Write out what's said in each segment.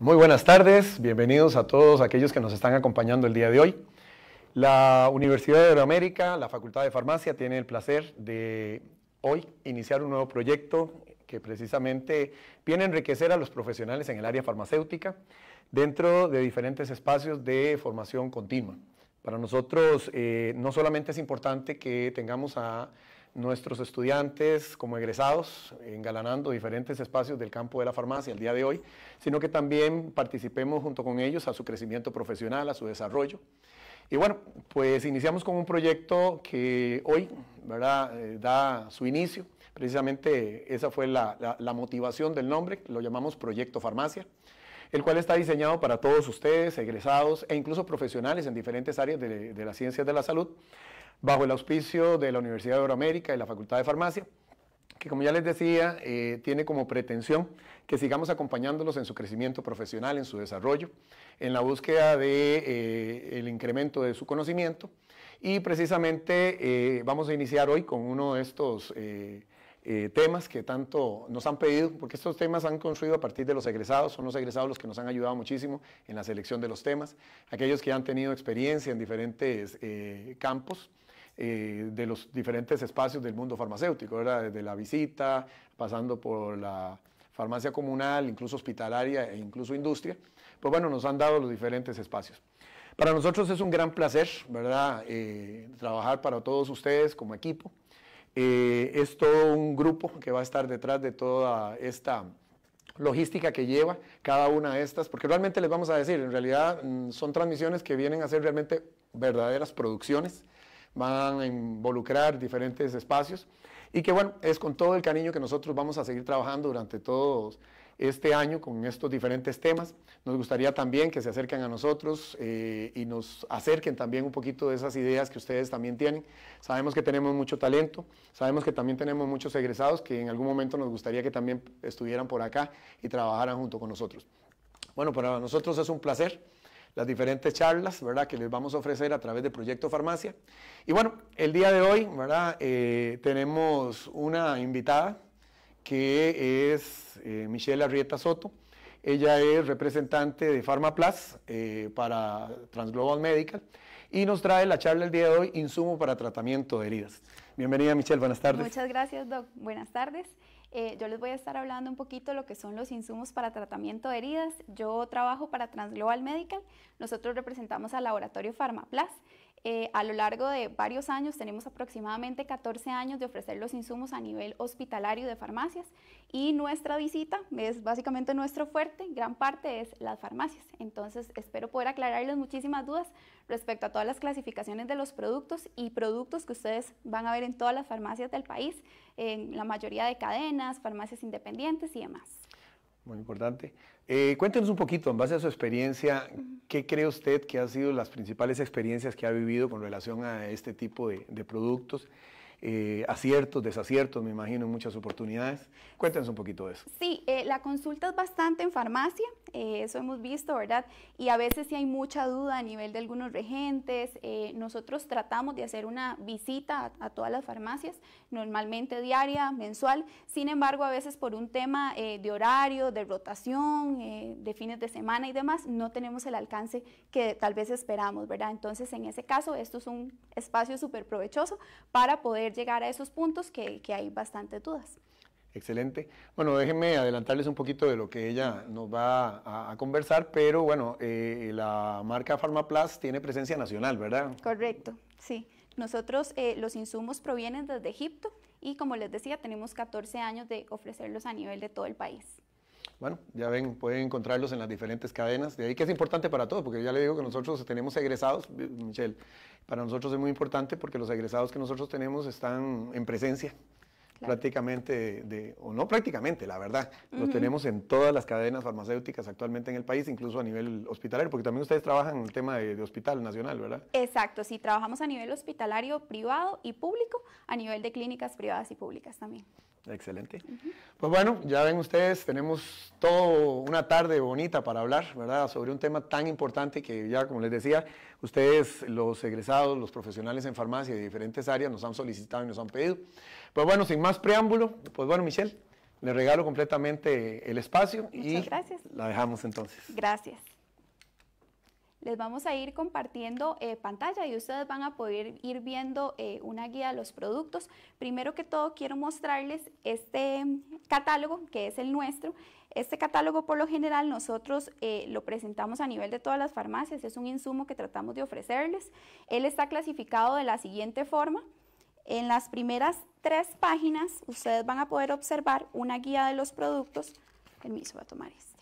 Muy buenas tardes, bienvenidos a todos aquellos que nos están acompañando el día de hoy. La Universidad de Euroamérica, la Facultad de Farmacia, tiene el placer de hoy iniciar un nuevo proyecto que precisamente viene a enriquecer a los profesionales en el área farmacéutica dentro de diferentes espacios de formación continua. Para nosotros eh, no solamente es importante que tengamos a nuestros estudiantes como egresados engalanando diferentes espacios del campo de la farmacia el día de hoy, sino que también participemos junto con ellos a su crecimiento profesional, a su desarrollo. Y bueno, pues iniciamos con un proyecto que hoy ¿verdad? Eh, da su inicio. Precisamente esa fue la, motivación del nombre, lo llamamos Proyecto Farmacia el cual está diseñado para todos ustedes, egresados e incluso profesionales en diferentes áreas de, de, las ciencias de la salud, bajo el auspicio de la Universidad de Euroamérica y la Facultad de Farmacia, que como ya les decía, eh, tiene como pretensión que sigamos acompañándolos en su crecimiento profesional, en su desarrollo, en la búsqueda del de, eh, el incremento de su conocimiento. Y precisamente eh, vamos a iniciar hoy con uno de estos temas que tanto nos han pedido, porque estos temas han construido a partir de los egresados, son los egresados los que nos han ayudado muchísimo en la selección de los temas, aquellos que han tenido experiencia en diferentes campos eh, de los diferentes espacios del mundo farmacéutico, ¿verdad? desde la visita, pasando por la farmacia comunal, incluso hospitalaria e incluso industria, pues bueno, nos han dado los diferentes espacios. Para nosotros es un gran placer, ¿verdad?, eh, trabajar para todos ustedes como equipo. Eh, es todo un grupo que va a estar detrás de toda esta logística que lleva cada una de estas, porque realmente les vamos a decir, en realidad mm, son transmisiones que vienen a ser realmente verdaderas producciones van a involucrar diferentes espacios y que bueno, es con todo el cariño que nosotros vamos a seguir trabajando durante todo este año con estos diferentes temas. Nos gustaría también que se acerquen a nosotros eh, y nos acerquen también un poquito de esas ideas que ustedes también tienen. Sabemos que tenemos mucho talento, sabemos que también tenemos muchos egresados que en algún momento nos gustaría que también estuvieran por acá y trabajaran junto con nosotros. Bueno, para nosotros es un placer las diferentes charlas ¿verdad? que les vamos a ofrecer a través de Proyecto Farmacia. Y bueno, el día de hoy ¿verdad? Eh, tenemos una invitada que es eh, Michelle Arrieta Soto. Ella es representante de PharmaPlus eh, para Transglobal Medical y nos trae la charla el día de hoy, Insumo para Tratamiento de Heridas. Bienvenida Michelle, buenas tardes. Muchas gracias Doc, buenas tardes. Eh, yo les voy a estar hablando un poquito de lo que son los insumos para tratamiento de heridas. Yo trabajo para Transglobal Medical. Nosotros representamos al laboratorio PharmaPlus. Eh, a lo largo de varios años, tenemos aproximadamente 14 años de ofrecer los insumos a nivel hospitalario de farmacias y nuestra visita es básicamente nuestro fuerte, gran parte es las farmacias. Entonces espero poder aclararles muchísimas dudas respecto a todas las clasificaciones de los productos y productos que ustedes van a ver en todas las farmacias del país, en la mayoría de cadenas, farmacias independientes y demás. Muy importante. Eh, cuéntenos un poquito, en base a su experiencia, ¿qué cree usted que han sido las principales experiencias que ha vivido con relación a este tipo de productos? Eh, aciertos, desaciertos, me imagino, muchas oportunidades. Cuéntanos un poquito de eso. Sí, eh, la consulta es bastante en farmacia, eh, eso hemos visto, ¿verdad? Y a veces si hay mucha duda a nivel de algunos regentes. nosotros tratamos de hacer una visita a, a, todas las farmacias, normalmente diaria, mensual. Sin embargo, a veces por un tema de horario, de rotación, de fines de semana y demás, no tenemos el alcance que tal vez esperamos, ¿verdad? Entonces, en ese caso, esto es un espacio súper provechoso para poder llegar a esos puntos que, que hay bastante dudas. Excelente. Bueno, déjenme adelantarles un poquito de lo que ella nos va a, conversar, pero bueno, eh, la marca PharmaPlus tiene presencia nacional, ¿verdad? Correcto, sí. Nosotros eh, los insumos provienen desde Egipto y como les decía, tenemos 14 años de ofrecerlos a nivel de todo el país bueno, ya ven, pueden encontrarlos en las diferentes cadenas. De ahí que es importante para todos, porque ya le digo que nosotros tenemos egresados, eh, Michelle, para nosotros es muy importante porque los egresados que nosotros tenemos están en presencia prácticamente, o no prácticamente, la verdad. lo Los tenemos en todas las cadenas farmacéuticas actualmente en el país, incluso a nivel hospitalario, porque también ustedes trabajan en el tema de, hospital nacional, ¿verdad? Exacto, sí, trabajamos a nivel hospitalario privado y público, a nivel de clínicas privadas y públicas también. Excelente. Pues bueno, ya ven ustedes, tenemos toda una tarde bonita para hablar, ¿verdad? Sobre un tema tan importante que ya, como les decía, ustedes, los egresados, los profesionales en farmacia de diferentes áreas, nos han solicitado y nos han pedido. Pues bueno, sin más preámbulo, pues bueno, Michelle, le regalo completamente el espacio y la dejamos entonces. Gracias. Les vamos a ir compartiendo eh, pantalla y ustedes van a poder ir viendo eh, una guía de los productos. Primero que todo quiero mostrarles este catálogo que es el nuestro. Este catálogo por lo general nosotros eh, lo presentamos a nivel de todas las farmacias, es un insumo que tratamos de ofrecerles. Él está clasificado de la siguiente forma. En las primeras tres páginas ustedes van a poder observar una guía de los productos. Permiso, voy a tomar este.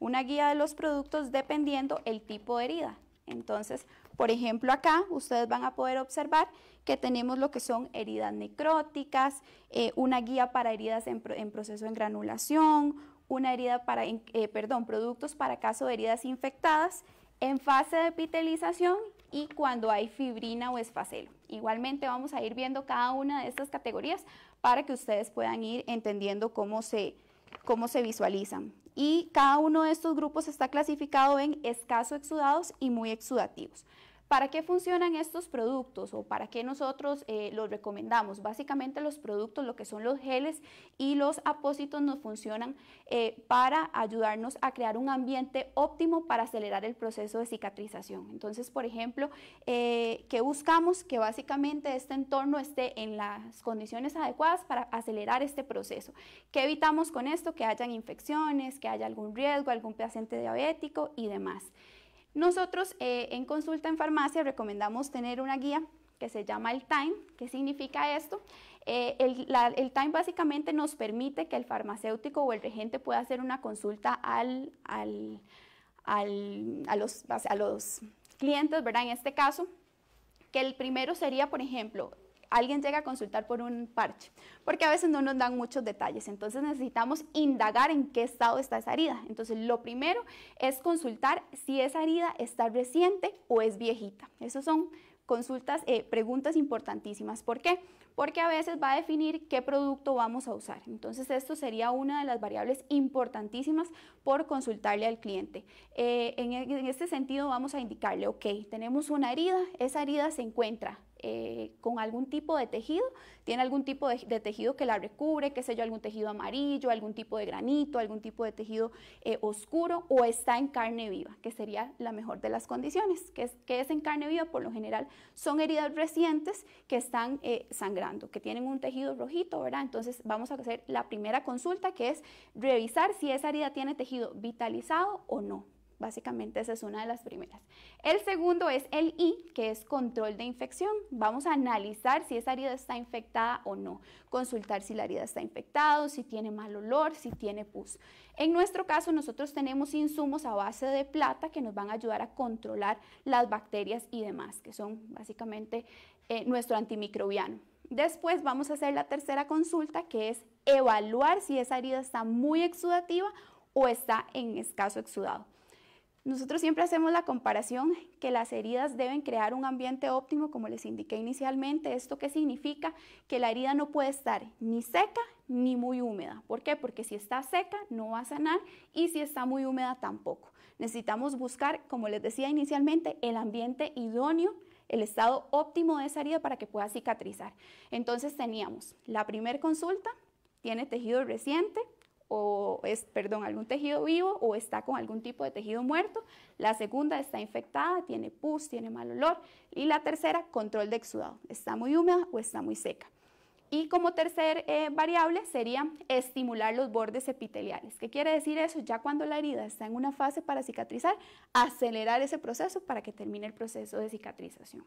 Una guía de los productos dependiendo el tipo de herida. Entonces, por ejemplo, acá ustedes van a poder observar que tenemos lo que son heridas necróticas, eh, una guía para heridas en, en proceso de granulación, una herida para, eh, perdón, productos para caso de heridas infectadas en fase de epitelización y cuando hay fibrina o esfacelo. Igualmente vamos a ir viendo cada una de estas categorías para que ustedes puedan ir entendiendo cómo se, cómo se visualizan. Y cada uno de estos grupos está clasificado en escaso exudados y muy exudativos. ¿Para qué funcionan estos productos o para qué nosotros eh, los recomendamos? Básicamente los productos, lo que son los geles y los apósitos nos funcionan eh, para ayudarnos a crear un ambiente óptimo para acelerar el proceso de cicatrización. Entonces, por ejemplo, eh, que buscamos? Que básicamente este entorno esté en las condiciones adecuadas para acelerar este proceso. ¿Qué evitamos con esto? Que hayan infecciones, que haya algún riesgo, algún paciente diabético y demás. Nosotros eh, en consulta en farmacia recomendamos tener una guía que se llama el time. ¿Qué significa esto? Eh, el, time básicamente nos permite que el farmacéutico o el regente pueda hacer una consulta a los clientes, ¿verdad? En este caso, que el primero sería, por ejemplo, alguien llega a consultar por un parche, porque a veces no nos dan muchos detalles. Entonces necesitamos indagar en qué estado está esa herida. Entonces lo primero es consultar si esa herida está reciente o es viejita. Esas son consultas, eh, preguntas importantísimas. ¿Por qué? Porque a veces va a definir qué producto vamos a usar. Entonces esto sería una de las variables importantísimas por consultarle al cliente. Eh, en, en este sentido vamos a indicarle, ok, tenemos una herida, esa herida se encuentra eh, con algún tipo de tejido, tiene algún tipo de, tejido que la recubre, qué sé yo, algún tejido amarillo, algún tipo de granito, algún tipo de tejido eh, oscuro o está en carne viva, que sería la mejor de las condiciones, que es, en carne viva por lo general son heridas recientes que están eh, sangrando, que tienen un tejido rojito, ¿verdad? Entonces vamos a hacer la primera consulta que es revisar si esa herida tiene tejido vitalizado o no. Básicamente esa es una de las primeras. El segundo es el I, que es control de infección. Vamos a analizar si esa herida está infectada o no. Consultar si la herida está infectada, si tiene mal olor, si tiene pus. En nuestro caso, nosotros tenemos insumos a base de plata que nos van a ayudar a controlar las bacterias y demás, que son básicamente eh, nuestro antimicrobiano. Después vamos a hacer la tercera consulta, que es evaluar si esa herida está muy exudativa o está en escaso exudado. Nosotros siempre hacemos la comparación que las heridas deben crear un ambiente óptimo, como les indiqué inicialmente. ¿Esto qué significa? Que la herida no puede estar ni seca ni muy húmeda. ¿Por qué? Porque si está seca no va a sanar y si está muy húmeda tampoco. Necesitamos buscar, como les decía inicialmente, el ambiente idóneo el estado óptimo de esa herida para que pueda cicatrizar. Entonces teníamos la primera consulta, tiene tejido reciente, o es, perdón, algún tejido vivo o está con algún tipo de tejido muerto. La segunda está infectada, tiene pus, tiene mal olor. Y la tercera, control de exudado, está muy húmeda o está muy seca. Y como tercer eh, variable sería estimular los bordes epiteliales. ¿Qué quiere decir eso? Ya cuando la herida está en una fase para cicatrizar, acelerar ese proceso para que termine el proceso de cicatrización.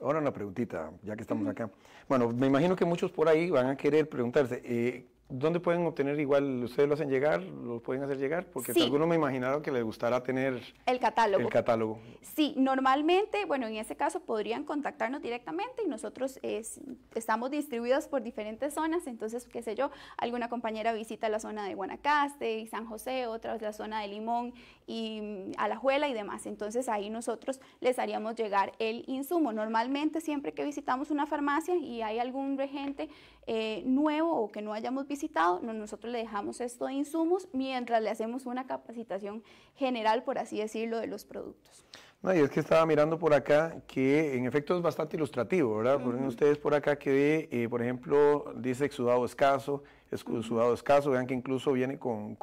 Ahora una preguntita, ya que estamos acá. Bueno, me imagino que muchos por ahí van a querer preguntarse, eh, ¿Dónde pueden obtener igual? ¿Ustedes lo hacen llegar? ¿Lo pueden hacer llegar? Porque algunos me imaginaron que les gustará tener el catálogo. catálogo. Sí, normalmente, bueno, en ese caso podrían contactarnos directamente y nosotros estamos distribuidos por diferentes zonas, entonces, qué sé yo, alguna compañera visita la zona de Guanacaste y San José, otra la zona de Limón y a la juela y demás. Entonces ahí nosotros les haríamos llegar el insumo. Normalmente siempre que visitamos una farmacia y hay algún regente eh, nuevo o que no hayamos visitado, nosotros le dejamos esto de insumos mientras le hacemos una capacitación general, por así decirlo, de los productos. y es que estaba mirando por acá que en efecto es bastante ilustrativo, ¿verdad? ustedes por acá que, eh, por ejemplo, dice exudado escaso, exudado escaso, vean que incluso viene con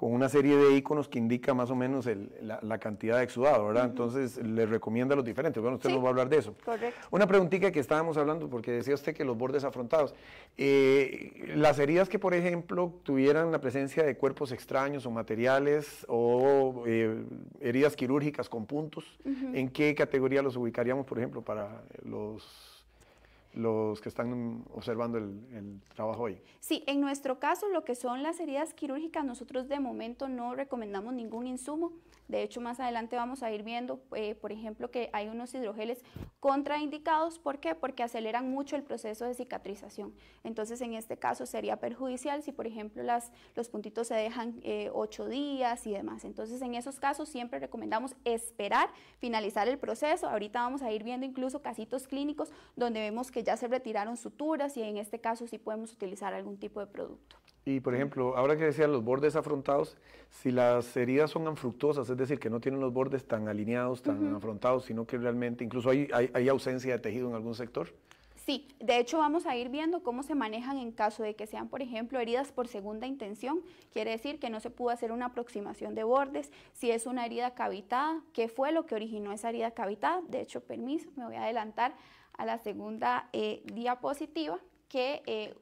con una serie de iconos que indica más o menos la, cantidad de exudado, ¿verdad? Entonces le recomienda los diferentes. Bueno, usted nos va a hablar de eso. Correcto. Una preguntita que estábamos hablando, porque decía usted que los bordes afrontados. Eh, las heridas que, por ejemplo, tuvieran la presencia de cuerpos extraños o materiales o eh, heridas quirúrgicas con puntos, ¿en qué categoría los ubicaríamos, por ejemplo, para los los que están observando el, el, trabajo hoy? Sí, en nuestro caso, lo que son las heridas quirúrgicas, nosotros de momento no recomendamos ningún insumo. De hecho, más adelante vamos a ir viendo, eh, por ejemplo, que hay unos hidrogeles contraindicados. ¿Por qué? Porque aceleran mucho el proceso de cicatrización. Entonces, en este caso sería perjudicial si, por ejemplo, los puntitos se dejan eh, ocho días y demás. Entonces, en esos casos siempre recomendamos esperar, finalizar el proceso. Ahorita vamos a ir viendo incluso casitos clínicos donde vemos que ya se retiraron suturas y en este caso sí podemos utilizar algún tipo de producto. Y por ejemplo, ahora que decía los bordes afrontados, si las heridas son anfructuosas, es decir, que no tienen los bordes tan alineados, tan afrontados, sino que realmente incluso hay, hay, ausencia de tejido en algún sector. Sí, de hecho vamos a ir viendo cómo se manejan en caso de que sean, por ejemplo, heridas por segunda intención, quiere decir que no se pudo hacer una aproximación de bordes, si es una herida cavitada, qué fue lo que originó esa herida cavitada, de hecho, permiso, me voy a adelantar a la segunda eh, diapositiva, que eh,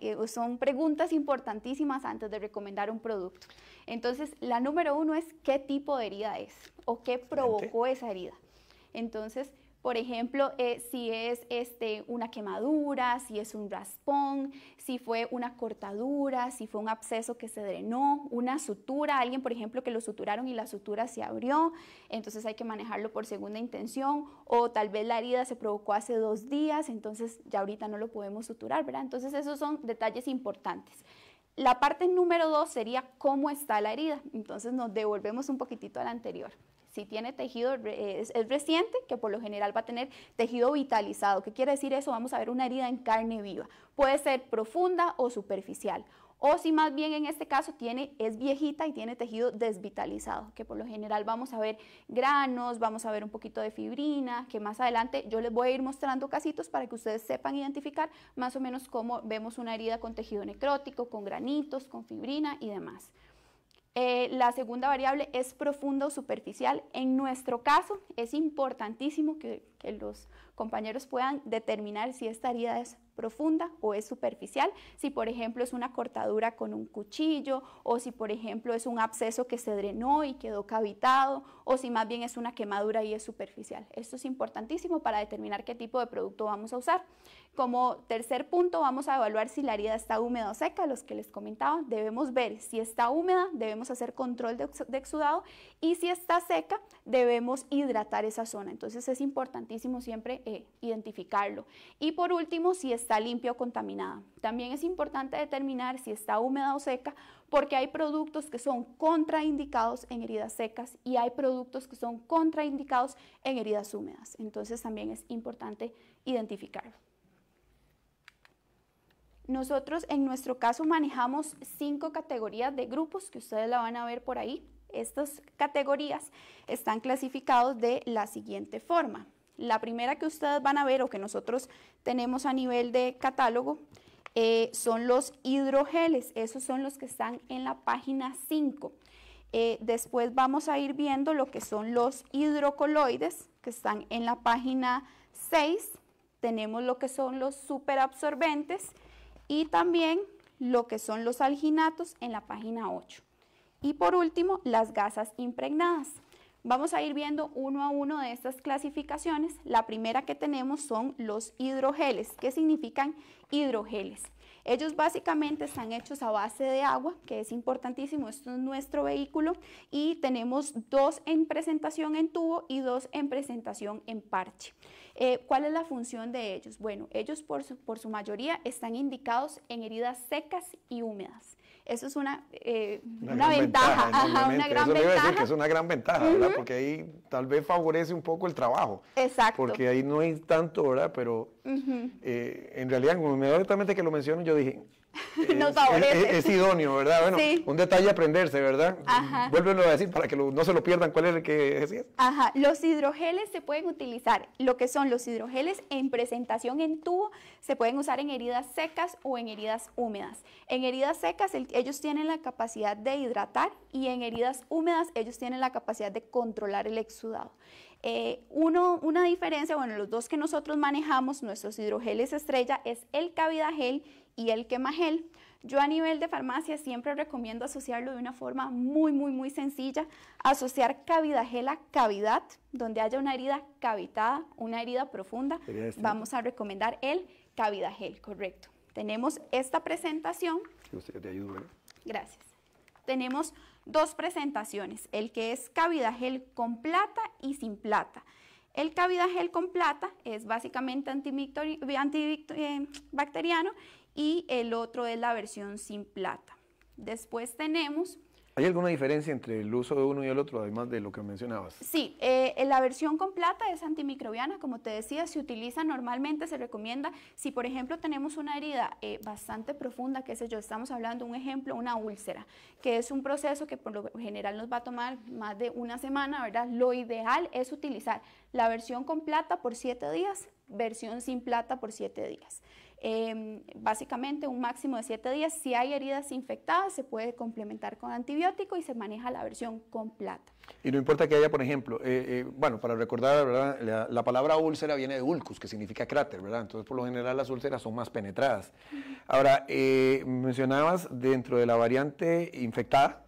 eh, son preguntas importantísimas antes de recomendar un producto. Entonces, la número uno es qué tipo de herida es o qué provocó esa herida. Entonces, por ejemplo, eh, si es este, una quemadura, si es un raspón, si fue una cortadura, si fue un absceso que se drenó, una sutura, alguien por ejemplo que lo suturaron y la sutura se abrió, entonces hay que manejarlo por segunda intención o tal vez la herida se provocó hace dos días, entonces ya ahorita no lo podemos suturar, ¿verdad? Entonces esos son detalles importantes. La parte número dos sería cómo está la herida, entonces nos devolvemos un poquitito a la anterior si tiene tejido, eh, es, reciente, que por lo general va a tener tejido vitalizado. ¿Qué quiere decir eso? Vamos a ver una herida en carne viva. Puede ser profunda o superficial. O si más bien en este caso tiene, es viejita y tiene tejido desvitalizado, que por lo general vamos a ver granos, vamos a ver un poquito de fibrina, que más adelante yo les voy a ir mostrando casitos para que ustedes sepan identificar más o menos cómo vemos una herida con tejido necrótico, con granitos, con fibrina y demás. Eh, la segunda variable es profundo o superficial. En nuestro caso es importantísimo que, que los compañeros puedan determinar si esta herida es profunda o es superficial, si por ejemplo es una cortadura con un cuchillo o si por ejemplo es un absceso que se drenó y quedó cavitado o si más bien es una quemadura y es superficial. Esto es importantísimo para determinar qué tipo de producto vamos a usar. Como tercer punto vamos a evaluar si la herida está húmeda o seca, los que les comentaba, debemos ver si está húmeda, debemos hacer control de exudado y si está seca, debemos hidratar esa zona. Entonces es importantísimo siempre eh, identificarlo. Y por último, si está limpia o contaminada. También es importante determinar si está húmeda o seca, porque hay productos que son contraindicados en heridas secas y hay productos que son contraindicados en heridas húmedas. Entonces también es importante identificarlo. Nosotros en nuestro caso manejamos cinco categorías de grupos que ustedes la van a ver por ahí. Estas categorías están clasificados de la siguiente forma. La primera que ustedes van a ver o que nosotros tenemos a nivel de catálogo eh, son los hidrogeles, esos son los que están en la página 5. Eh, después vamos a ir viendo lo que son los hidrocoloides, que están en la página 6. Tenemos lo que son los superabsorbentes y también lo que son los alginatos en la página 8. Y por último, las gasas impregnadas. Vamos a ir viendo uno a uno de estas clasificaciones. La primera que tenemos son los hidrogeles. ¿Qué significan hidrogeles? Ellos básicamente están hechos a base de agua, que es importantísimo, esto es nuestro vehículo, y tenemos dos en presentación en tubo y dos en presentación en parche. Eh, ¿Cuál es la función de ellos? Bueno, ellos por su, mayoría están indicados en heridas secas y húmedas. Eso es una, eh, una, ventaja. Eso Ajá, una gran Decir que es una gran ventaja, ¿verdad? Porque ahí tal vez favorece un poco el trabajo. Exacto. Porque ahí no hay tanto, ¿verdad? Pero en realidad, eh, en realidad, inmediatamente que lo menciono, yo dije, es, Es, idóneo, ¿verdad? Bueno, un detalle aprenderse, ¿verdad? Vuelvenlo a decir para que no se lo pierdan cuál es el que decías. Ajá, los hidrogeles se pueden utilizar, lo que son los hidrogeles en presentación en tubo, se pueden usar en heridas secas o en heridas húmedas. En heridas secas ellos tienen la capacidad de hidratar y en heridas húmedas ellos tienen la capacidad de controlar el exudado. Eh, una diferencia, bueno, los dos que nosotros manejamos, nuestros hidrogeles estrella, es el gel y el quemagel. Yo a nivel de farmacia siempre recomiendo asociarlo de una forma muy, muy, muy sencilla. Asociar cavidad gel a cavidad, donde haya una herida cavitada, una herida profunda, este. vamos a recomendar el cavidad gel, correcto. Tenemos esta presentación. ¿eh? Gracias. Tenemos dos presentaciones, el que es cavidad gel con plata y sin plata. El cavidad gel con plata es básicamente antibacteriano eh, y el otro es la versión sin plata. Después tenemos... ¿Hay alguna diferencia entre el uso de uno y el otro, además de lo que mencionabas? Sí, eh, la versión con plata es antimicrobiana, como te decía, se utiliza normalmente, se recomienda, si por ejemplo tenemos una herida eh, bastante profunda, qué sé yo, estamos hablando un ejemplo, una úlcera, que es un proceso que por lo general nos va a tomar más de una semana, ¿verdad? Lo ideal es utilizar la versión con plata por siete días, versión sin plata por siete días. Em, básicamente un máximo de 7 días. Si hay heridas infectadas, se puede complementar con antibiótico y se maneja la versión con plata. Y no importa que haya, por ejemplo, eh, eh, bueno, para recordar, La, palabra úlcera viene de ulcus, que significa cráter, ¿verdad? Entonces, por lo general, las úlceras son más penetradas. Ahora, eh, mencionabas dentro de la variante infectada.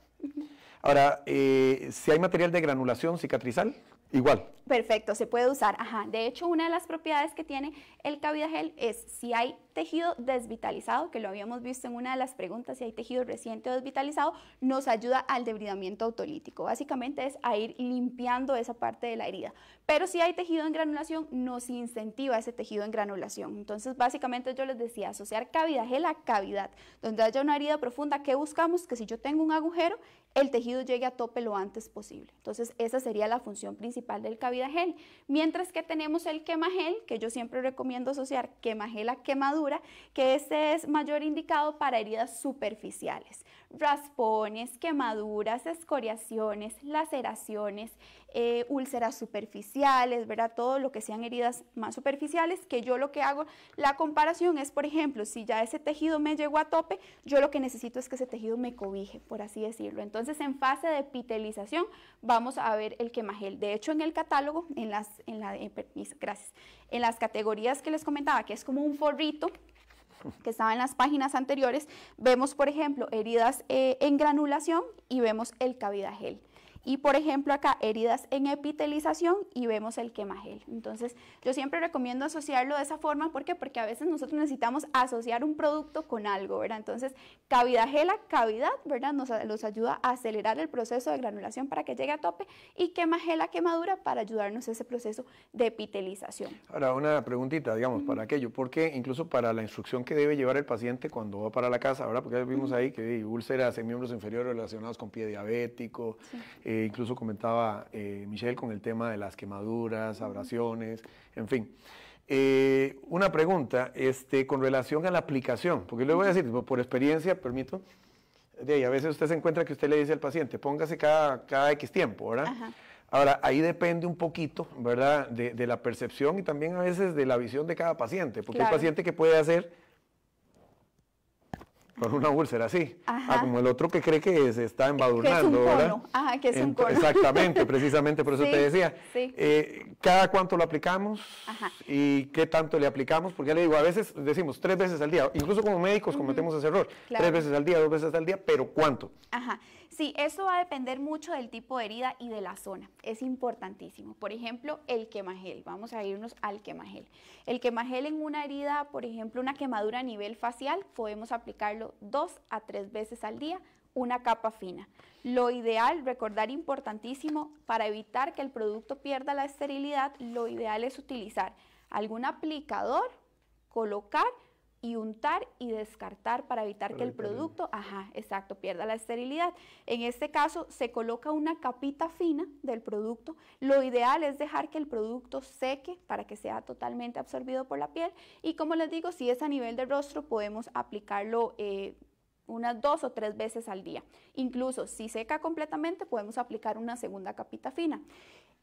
Ahora, si hay material de granulación cicatrizal, Igual. Perfecto, se puede usar. Ajá. De hecho, una de las propiedades que tiene el gel es si hay tejido desvitalizado, que lo habíamos visto en una de las preguntas, si hay tejido reciente o desvitalizado, nos ayuda al debridamiento autolítico. Básicamente es a ir limpiando esa parte de la herida. Pero si hay tejido en granulación, nos incentiva ese tejido en granulación. Entonces, básicamente yo les decía, asociar cavidad gel a cavidad. Donde haya una herida profunda, ¿qué buscamos? Que si yo tengo un agujero, el tejido llegue a tope lo antes posible. Entonces, esa sería la función principal del cavidad gel. Mientras que tenemos el quema gel, que yo siempre recomiendo asociar quema gel a quemadura, que este es mayor indicado para heridas superficiales raspones, quemaduras, escoriaciones, laceraciones, eh, úlceras superficiales, ¿verdad? Todo lo que sean heridas más superficiales, que yo lo que hago, la comparación es, por ejemplo, si ya ese tejido me llegó a tope, yo lo que necesito es que ese tejido me cobije, por así decirlo. Entonces, en fase de epitelización vamos a ver el quemajel. De hecho, en el catálogo, en las, en la, eh, gracias, en las categorías que les comentaba, que es como un forrito, que estaba en las páginas anteriores, vemos por ejemplo heridas eh, en granulación y vemos el gel. Y por ejemplo acá heridas en epitelización y vemos el gel Entonces yo siempre recomiendo asociarlo de esa forma, ¿por qué? Porque a veces nosotros necesitamos asociar un producto con algo, ¿verdad? Entonces cavidad gela, cavidad, ¿verdad? Nos los ayuda a acelerar el proceso de granulación para que llegue a tope y la quemadura para ayudarnos a ese proceso de epitelización. Ahora una preguntita, digamos, para aquello, porque incluso para la instrucción que debe llevar el paciente cuando va para la casa, ¿verdad? Porque vimos ahí que hay úlceras en miembros inferiores relacionados con pie diabético, eh, incluso comentaba eh, Michelle con el tema de las quemaduras, abrasiones, en fin. Eh, una pregunta este, con relación a la aplicación, porque le voy a decir, por experiencia, permito, de ahí, a veces usted se encuentra que usted le dice al paciente, póngase cada, cada X tiempo, ¿verdad? Ahora, ahí depende un poquito, ¿verdad?, de, la percepción y también a veces de la visión de cada paciente, porque el paciente que puede hacer con una úlcera así. Ah, como el otro que cree que se está embadurnando, que es Ajá, que es un cono. Exactamente, precisamente por eso te decía. Eh, ¿Cada cuánto lo aplicamos? ¿Y qué tanto le aplicamos? Porque ya le digo, a veces decimos tres veces al día, incluso como médicos cometemos ese error, tres veces al día, dos veces al día, pero ¿cuánto? Ajá. Sí, eso va a depender mucho del tipo de herida y de la zona. Es importantísimo. Por ejemplo, el quemagel. Vamos a irnos al quemagel. El quemagel en una herida, por ejemplo, una quemadura a nivel facial, podemos aplicarlo dos a tres veces al día, una capa fina. Lo ideal, recordar importantísimo, para evitar que el producto pierda la esterilidad, lo ideal es utilizar algún aplicador, colocar y untar y descartar para evitar que el producto, ajá, exacto, pierda la esterilidad. En este caso se coloca una capita fina del producto. Lo ideal es dejar que el producto seque para que sea totalmente absorbido por la piel y como les digo, si es a nivel del rostro podemos aplicarlo eh, unas dos o tres veces al día. Incluso si seca completamente podemos aplicar una segunda capita fina.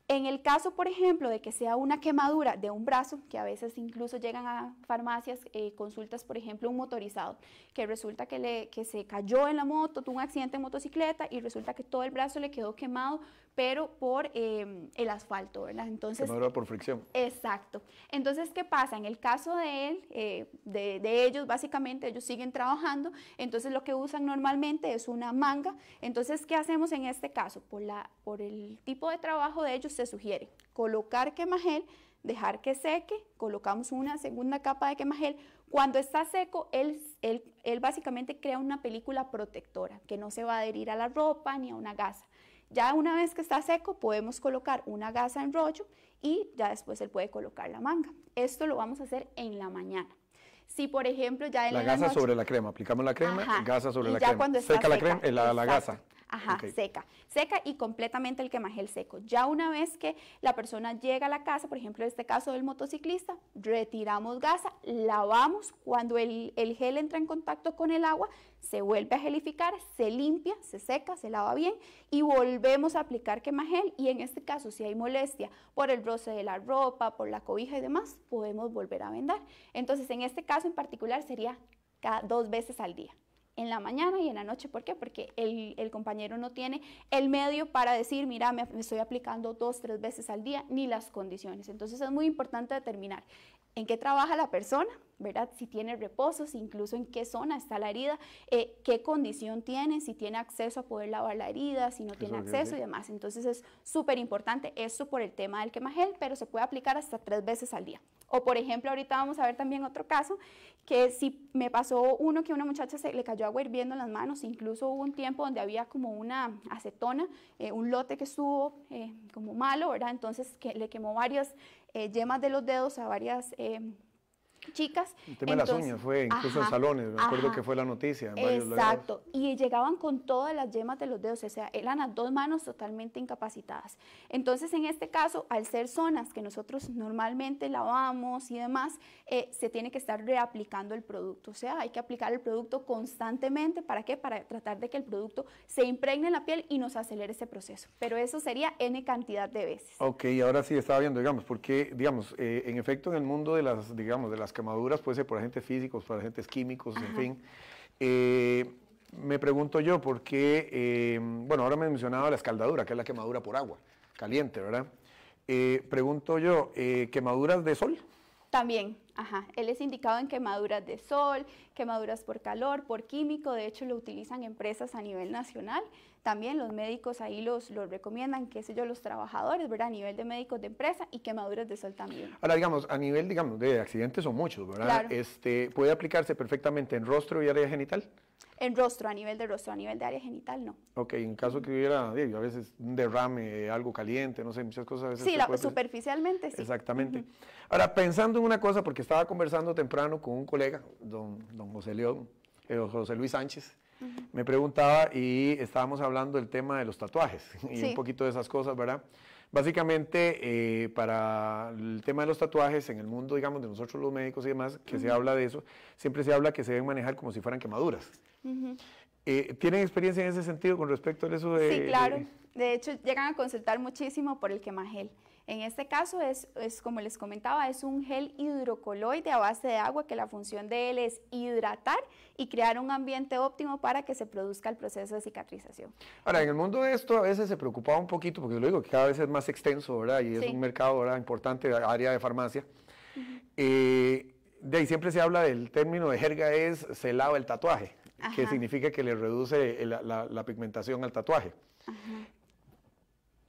En el caso, por ejemplo, de que sea una quemadura de un brazo, que a veces incluso llegan a farmacias, eh, consultas, por ejemplo, un motorizado, que resulta que, le, que se cayó en la moto, tuvo un accidente en motocicleta y resulta que todo el brazo le quedó quemado pero por em, el asfalto, ¿verdad? Entonces... Que por fricción. Exacto. Entonces, ¿qué pasa? En el caso de él, eh, de, ellos, básicamente, ellos siguen trabajando, entonces lo que usan normalmente es una manga. Entonces, ¿qué hacemos en este caso? Por, la, por el tipo de trabajo de ellos se sugiere colocar quemagel, dejar que seque, colocamos una segunda capa de quemagel. Cuando está seco, él básicamente crea una película protectora que no se va a adherir a la ropa ni a una gasa. Ya una vez que está seco podemos colocar una gasa en rollo y ya después él puede colocar la manga. Esto lo vamos a hacer en la mañana. Si por ejemplo ya en la, la gasa sobre la crema, aplicamos la crema, gasa sobre la la ya Cuando está seca, la crema, eh, la, gasa. Ajá, seca. Seca y completamente el quemagel seco. Ya una vez que la persona llega a la casa, por ejemplo, en este caso del motociclista, retiramos gasa, lavamos. Cuando el, gel entra en contacto con el agua, se vuelve a gelificar, se limpia, se seca, se lava bien y volvemos a aplicar quemagel. Y en este caso, si hay molestia por el roce de la ropa, por la cobija y demás, podemos volver a vendar. Entonces, en este caso en particular sería dos veces al día en la mañana y en la noche. ¿Por qué? Porque el, compañero no tiene el medio para decir, mira, me, estoy aplicando dos, tres veces al día, ni las condiciones. Entonces es muy importante determinar en qué trabaja la persona, ¿verdad? Si tiene reposos, incluso en qué zona está la herida, eh, qué condición tiene, si tiene acceso a poder lavar la herida, si no tiene acceso y demás. Entonces es súper importante esto por el tema del quemagel, pero se puede aplicar hasta tres veces al día. O por ejemplo, ahorita vamos a ver también otro caso, que si me pasó uno que a una muchacha se le cayó agua hirviendo en las manos, incluso hubo un tiempo donde había como una acetona, eh, un lote que estuvo eh, como malo, ¿verdad? Entonces que le quemó varias eh, yemas de los dedos a varias chicas. El tema de las uñas fue, incluso en salones, me acuerdo que fue la noticia. Exacto, y llegaban con todas las yemas de los dedos, o sea, eran las dos manos totalmente incapacitadas. Entonces, en este caso, al ser zonas que nosotros normalmente lavamos y demás, eh, se tiene que estar reaplicando el producto, o sea, hay que aplicar el producto constantemente, ¿para qué? Para tratar de que el producto se impregne en la piel y nos acelere ese proceso, pero eso sería N cantidad de veces. Ok, ahora sí estaba viendo, digamos, porque, digamos, eh, en efecto, en el mundo de las, digamos, de las quemaduras puede ser por agentes físicos, por agentes químicos, en fin. Eh, me pregunto yo por qué, eh, bueno, ahora me mencionaba la escaldadura, que es la quemadura por agua, caliente, ¿verdad? Eh, pregunto yo, ¿quemaduras de sol? También, ajá, él es indicado en quemaduras de sol, quemaduras por calor, por químico, de hecho lo utilizan empresas a nivel nacional, también los médicos ahí los, los recomiendan, qué sé yo, los trabajadores, ¿verdad? A nivel de médicos de empresa y quemaduras de sol también. Ahora, digamos, a nivel, digamos, de accidentes o muchos, ¿verdad? Este, ¿Puede aplicarse perfectamente en rostro y área genital? En rostro, a nivel de rostro, a nivel de área genital, no. Ok, en caso que hubiera, a veces un derrame, algo caliente, no sé, muchas cosas Sí, superficialmente sí. Exactamente. Ahora, pensando en una cosa, porque estaba conversando temprano con un colega, don, don José León, eh, José Luis Sánchez, me preguntaba y estábamos hablando del tema de los tatuajes y un poquito de esas cosas, ¿verdad? Básicamente, eh, para el tema de los tatuajes, en el mundo, digamos, de nosotros los médicos y demás, que se habla de eso, siempre se habla que se deben manejar como si fueran quemaduras. Eh, ¿Tienen experiencia en ese sentido con respecto a eso de...? Sí, claro. De, hecho, llegan a consultar muchísimo por el quemagel. En este caso es, como les comentaba, es un gel hidrocoloide a base de agua que la función de él es hidratar y crear un ambiente óptimo para que se produzca el proceso de cicatrización. Ahora, en el mundo de esto a veces se preocupaba un poquito, porque lo digo que cada vez es más extenso, ¿verdad? Y es un mercado ¿verdad? importante, área de farmacia. Eh, de ahí siempre se habla del término de jerga es se lava el tatuaje, que significa que le reduce la, pigmentación al tatuaje.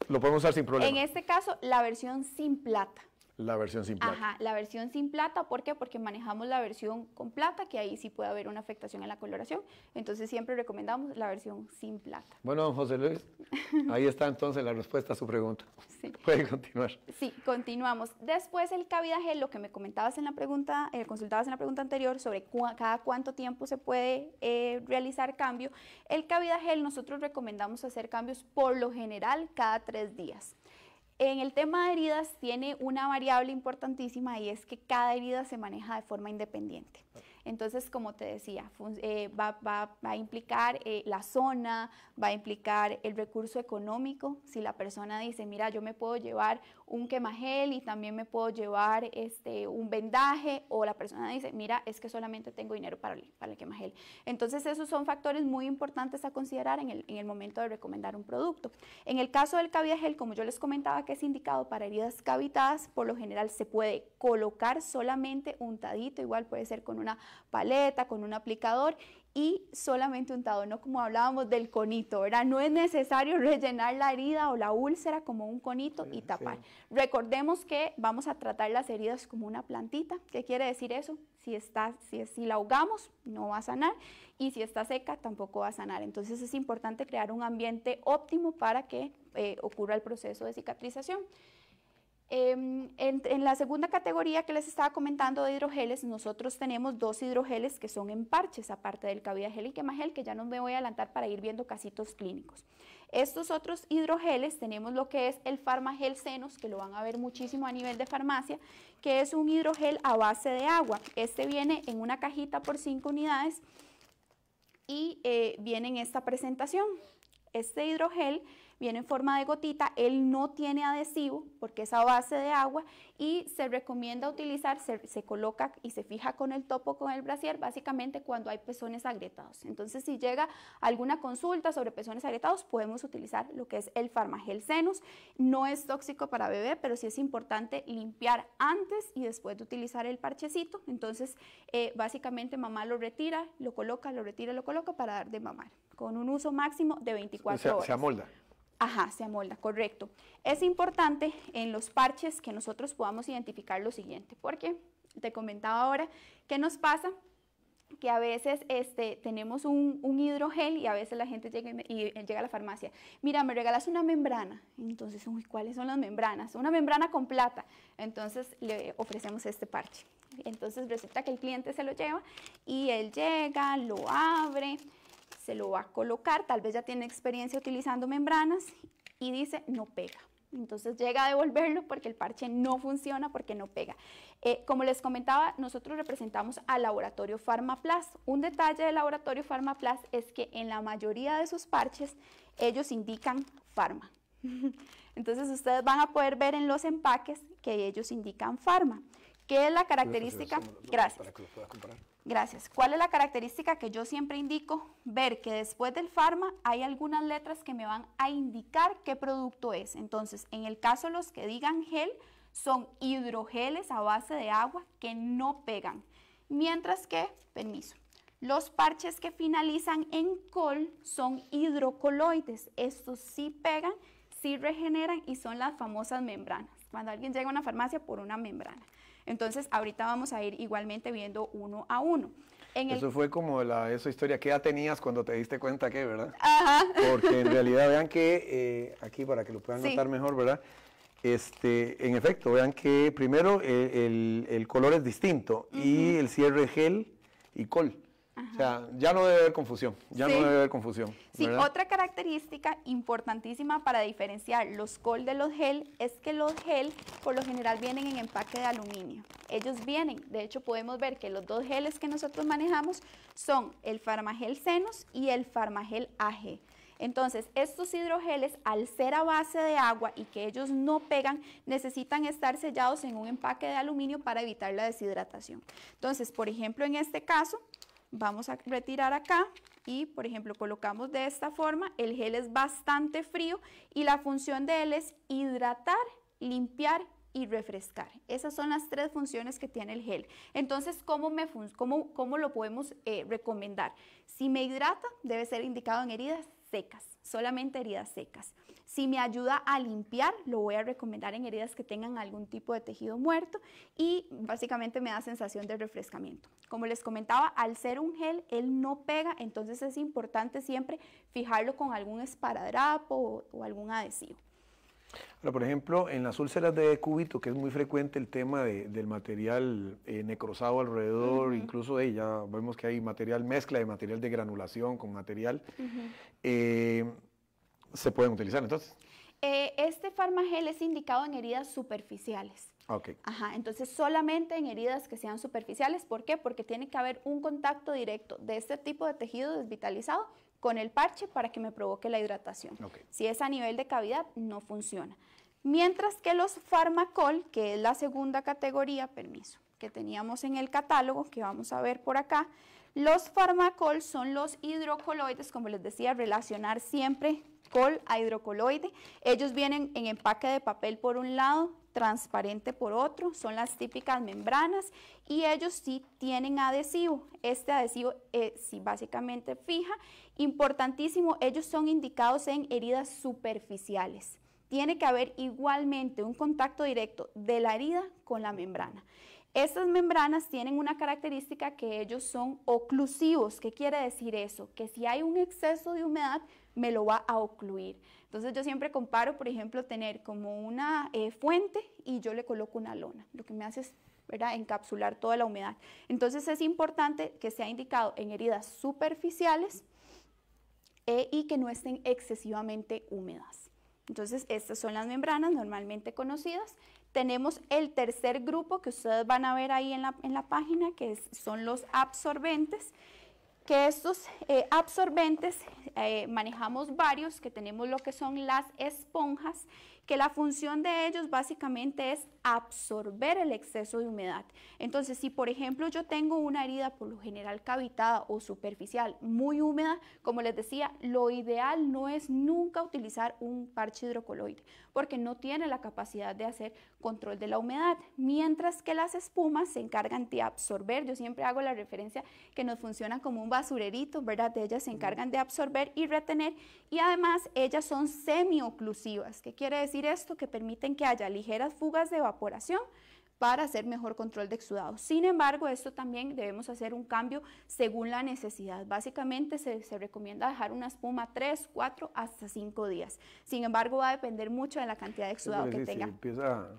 Lo podemos usar sin problema. En este caso, la versión sin plata. La versión sin plata. Ajá, la versión sin plata, ¿por qué? Porque manejamos la versión con plata, que ahí sí puede haber una afectación en la coloración. Entonces siempre recomendamos la versión sin plata. Bueno, don José Luis, ahí está entonces la respuesta a su pregunta. Sí. Puede continuar. Sí, continuamos. Después el gel, lo que me comentabas en la pregunta, eh, consultabas en la pregunta anterior sobre cada cuánto tiempo se puede eh, realizar cambio. El gel, nosotros recomendamos hacer cambios por lo general cada tres días. En el tema de heridas tiene una variable importantísima y es que cada herida se maneja de forma independiente. Entonces, como te decía, eh, va, a implicar eh, la zona, va a implicar el recurso económico. Si la persona dice, mira, yo me puedo llevar un quemagel y también me puedo llevar este, un vendaje, o la persona dice, mira, es que solamente tengo dinero para el, para Entonces, esos son factores muy importantes a considerar en el, momento de recomendar un producto. En el caso del caviagel, como yo les comentaba que es indicado para heridas cavitadas, por lo general se puede colocar solamente untadito, igual puede ser con una paleta, con un aplicador y solamente untado, no como hablábamos del conito, ¿verdad? No es necesario rellenar la herida o la úlcera como un conito y tapar. Recordemos que vamos a tratar las heridas como una plantita. ¿Qué quiere decir eso? Si, está, si, si la ahogamos, no va a sanar y si está seca, tampoco va a sanar. Entonces es importante crear un ambiente óptimo para que eh, ocurra el proceso de cicatrización. Em, en, la segunda categoría que les estaba comentando de hidrogeles, nosotros tenemos dos hidrogeles que son en parches, aparte del gel y quemagel, que ya no me voy a adelantar para ir viendo casitos clínicos. Estos otros hidrogeles tenemos lo que es el farmagel senos, que lo van a ver muchísimo a nivel de farmacia, que es un hidrogel a base de agua. Este viene en una cajita por 5 unidades y eh, viene en esta presentación. Este hidrogel viene en forma de gotita, él no tiene adhesivo porque es a base de agua y se recomienda utilizar, se, coloca y se fija con el topo con el brasier básicamente cuando hay pezones agrietados. Entonces si llega alguna consulta sobre pezones agrietados podemos utilizar lo que es el Farmagel Senus, no es tóxico para bebé pero sí es importante limpiar antes y después de utilizar el parchecito, entonces eh, básicamente mamá lo retira, lo coloca, lo retira, lo coloca para dar de mamar con un uso máximo de 24 o sea, horas. Se amolda. Ajá, se amolda, correcto. Es importante en los parches que nosotros podamos identificar lo siguiente, porque te comentaba ahora qué nos pasa que a veces este, tenemos un, hidrogel y a veces la gente llega, y, eh, llega a la farmacia, mira, me regalas una membrana. Entonces, ¿cuáles son las membranas? Una membrana con plata. Entonces, le ofrecemos este parche. Entonces, resulta que el cliente se lo lleva y él llega, lo abre, se lo va a colocar, tal vez ya tiene experiencia utilizando membranas y dice no pega. Entonces llega a devolverlo porque el parche no funciona, porque no pega. Eh, como les comentaba, nosotros representamos al laboratorio PharmaPlus. Un detalle del laboratorio PharmaPlus es que en la mayoría de sus parches ellos indican Pharma. Entonces ustedes van a poder ver en los empaques que ellos indican Pharma. ¿Qué es la característica? Gracias. Gracias. ¿Cuál es la característica que yo siempre indico? Ver que después del farma hay algunas letras que me van a indicar qué producto es. Entonces, en el caso los que digan gel, son hidrogeles a base de agua que no pegan. Mientras que, permiso, los parches que finalizan en col son hidrocoloides. Estos sí pegan, sí regeneran y son las famosas membranas. Cuando alguien llega a una farmacia por una membrana. Entonces, ahorita vamos a ir igualmente viendo uno a uno. Eso fue como la, esa historia que ya tenías cuando te diste cuenta que, ¿verdad? Ajá. Porque en realidad, vean que, eh, aquí para que lo puedan notar mejor, ¿verdad? Este, en efecto, vean que primero eh, el, color es distinto y el cierre gel y col. O sea, ya no debe haber confusión, ya no debe haber confusión. Sí, otra característica importantísima para diferenciar los col de los gel es que los gel por lo general vienen en empaque de aluminio. Ellos vienen, de hecho podemos ver que los dos geles que nosotros manejamos son el Farmagel Senos y el Farmagel AG. Entonces, estos hidrogeles, al ser a base de agua y que ellos no pegan, necesitan estar sellados en un empaque de aluminio para evitar la deshidratación. Entonces, por ejemplo, en este caso, Vamos a retirar acá y, por ejemplo, colocamos de esta forma. El gel es bastante frío y la función de él es hidratar, limpiar y refrescar. Esas son las tres funciones que tiene el gel. Entonces, ¿cómo, me lo podemos eh, recomendar? Si me hidrata, debe ser indicado en heridas secas, solamente heridas secas. Si me ayuda a limpiar, lo voy a recomendar en heridas que tengan algún tipo de tejido muerto y básicamente me da sensación de refrescamiento. Como les comentaba, al ser un gel, él no pega, entonces es importante siempre fijarlo con algún esparadrapo o, o algún adhesivo por ejemplo, en las úlceras de cubito, que es muy frecuente el tema del material eh, necrosado alrededor, incluso ya vemos que hay material mezcla de material de granulación con material, eh, ¿se pueden utilizar entonces? Eh, este farmagel es indicado en heridas superficiales. Okay. Ajá, entonces solamente en heridas que sean superficiales. ¿Por qué? Porque tiene que haber un contacto directo de este tipo de tejido desvitalizado con el parche para que me provoque la hidratación. Si es a nivel de cavidad, no funciona. Mientras que los farmacol, que es la segunda categoría, permiso, que teníamos en el catálogo, que vamos a ver por acá, los farmacol son los hidrocoloides, como les decía, relacionar siempre col a hidrocoloide. Ellos vienen en empaque de papel por un lado, transparente por otro, son las típicas membranas y ellos sí tienen adhesivo. Este adhesivo es eh, sí básicamente fija. Importantísimo, ellos son indicados en heridas superficiales. Tiene que haber igualmente un contacto directo de la herida con la membrana. Estas membranas tienen una característica que ellos son oclusivos. ¿Qué quiere decir eso? Que si hay un exceso de humedad, me lo va a ocluir. Entonces yo siempre comparo, por ejemplo, tener como una eh, fuente y yo le coloco una lona. Lo que me hace es ¿verdad? encapsular toda la humedad. Entonces es importante que sea indicado en heridas superficiales eh, y que no estén excesivamente húmedas. Entonces estas son las membranas normalmente conocidas. Tenemos el tercer grupo que ustedes van a ver ahí en la, en la página, que son los absorbentes que estos eh, absorbentes eh, manejamos varios, que tenemos lo que son las esponjas que la función de ellos básicamente es absorber el exceso de humedad. Entonces, si por ejemplo yo tengo una herida por lo general cavitada o superficial muy húmeda, como les decía, lo ideal no es nunca utilizar un parche hidrocoloide porque no tiene la capacidad de hacer control de la humedad, mientras que las espumas se encargan de absorber, yo siempre hago la referencia que nos funciona como un basurerito, ¿verdad? Ellas se encargan de absorber y retener y además ellas son semi semioclusivas. ¿Qué quiere decir esto? Que permiten que haya ligeras fugas de evaporación para hacer mejor control de exudado. Sin embargo, esto también debemos hacer un cambio según la necesidad. Básicamente se, recomienda dejar una espuma 3, 4 hasta 5 días. Sin embargo, va a depender mucho de la cantidad de exudado que tenga.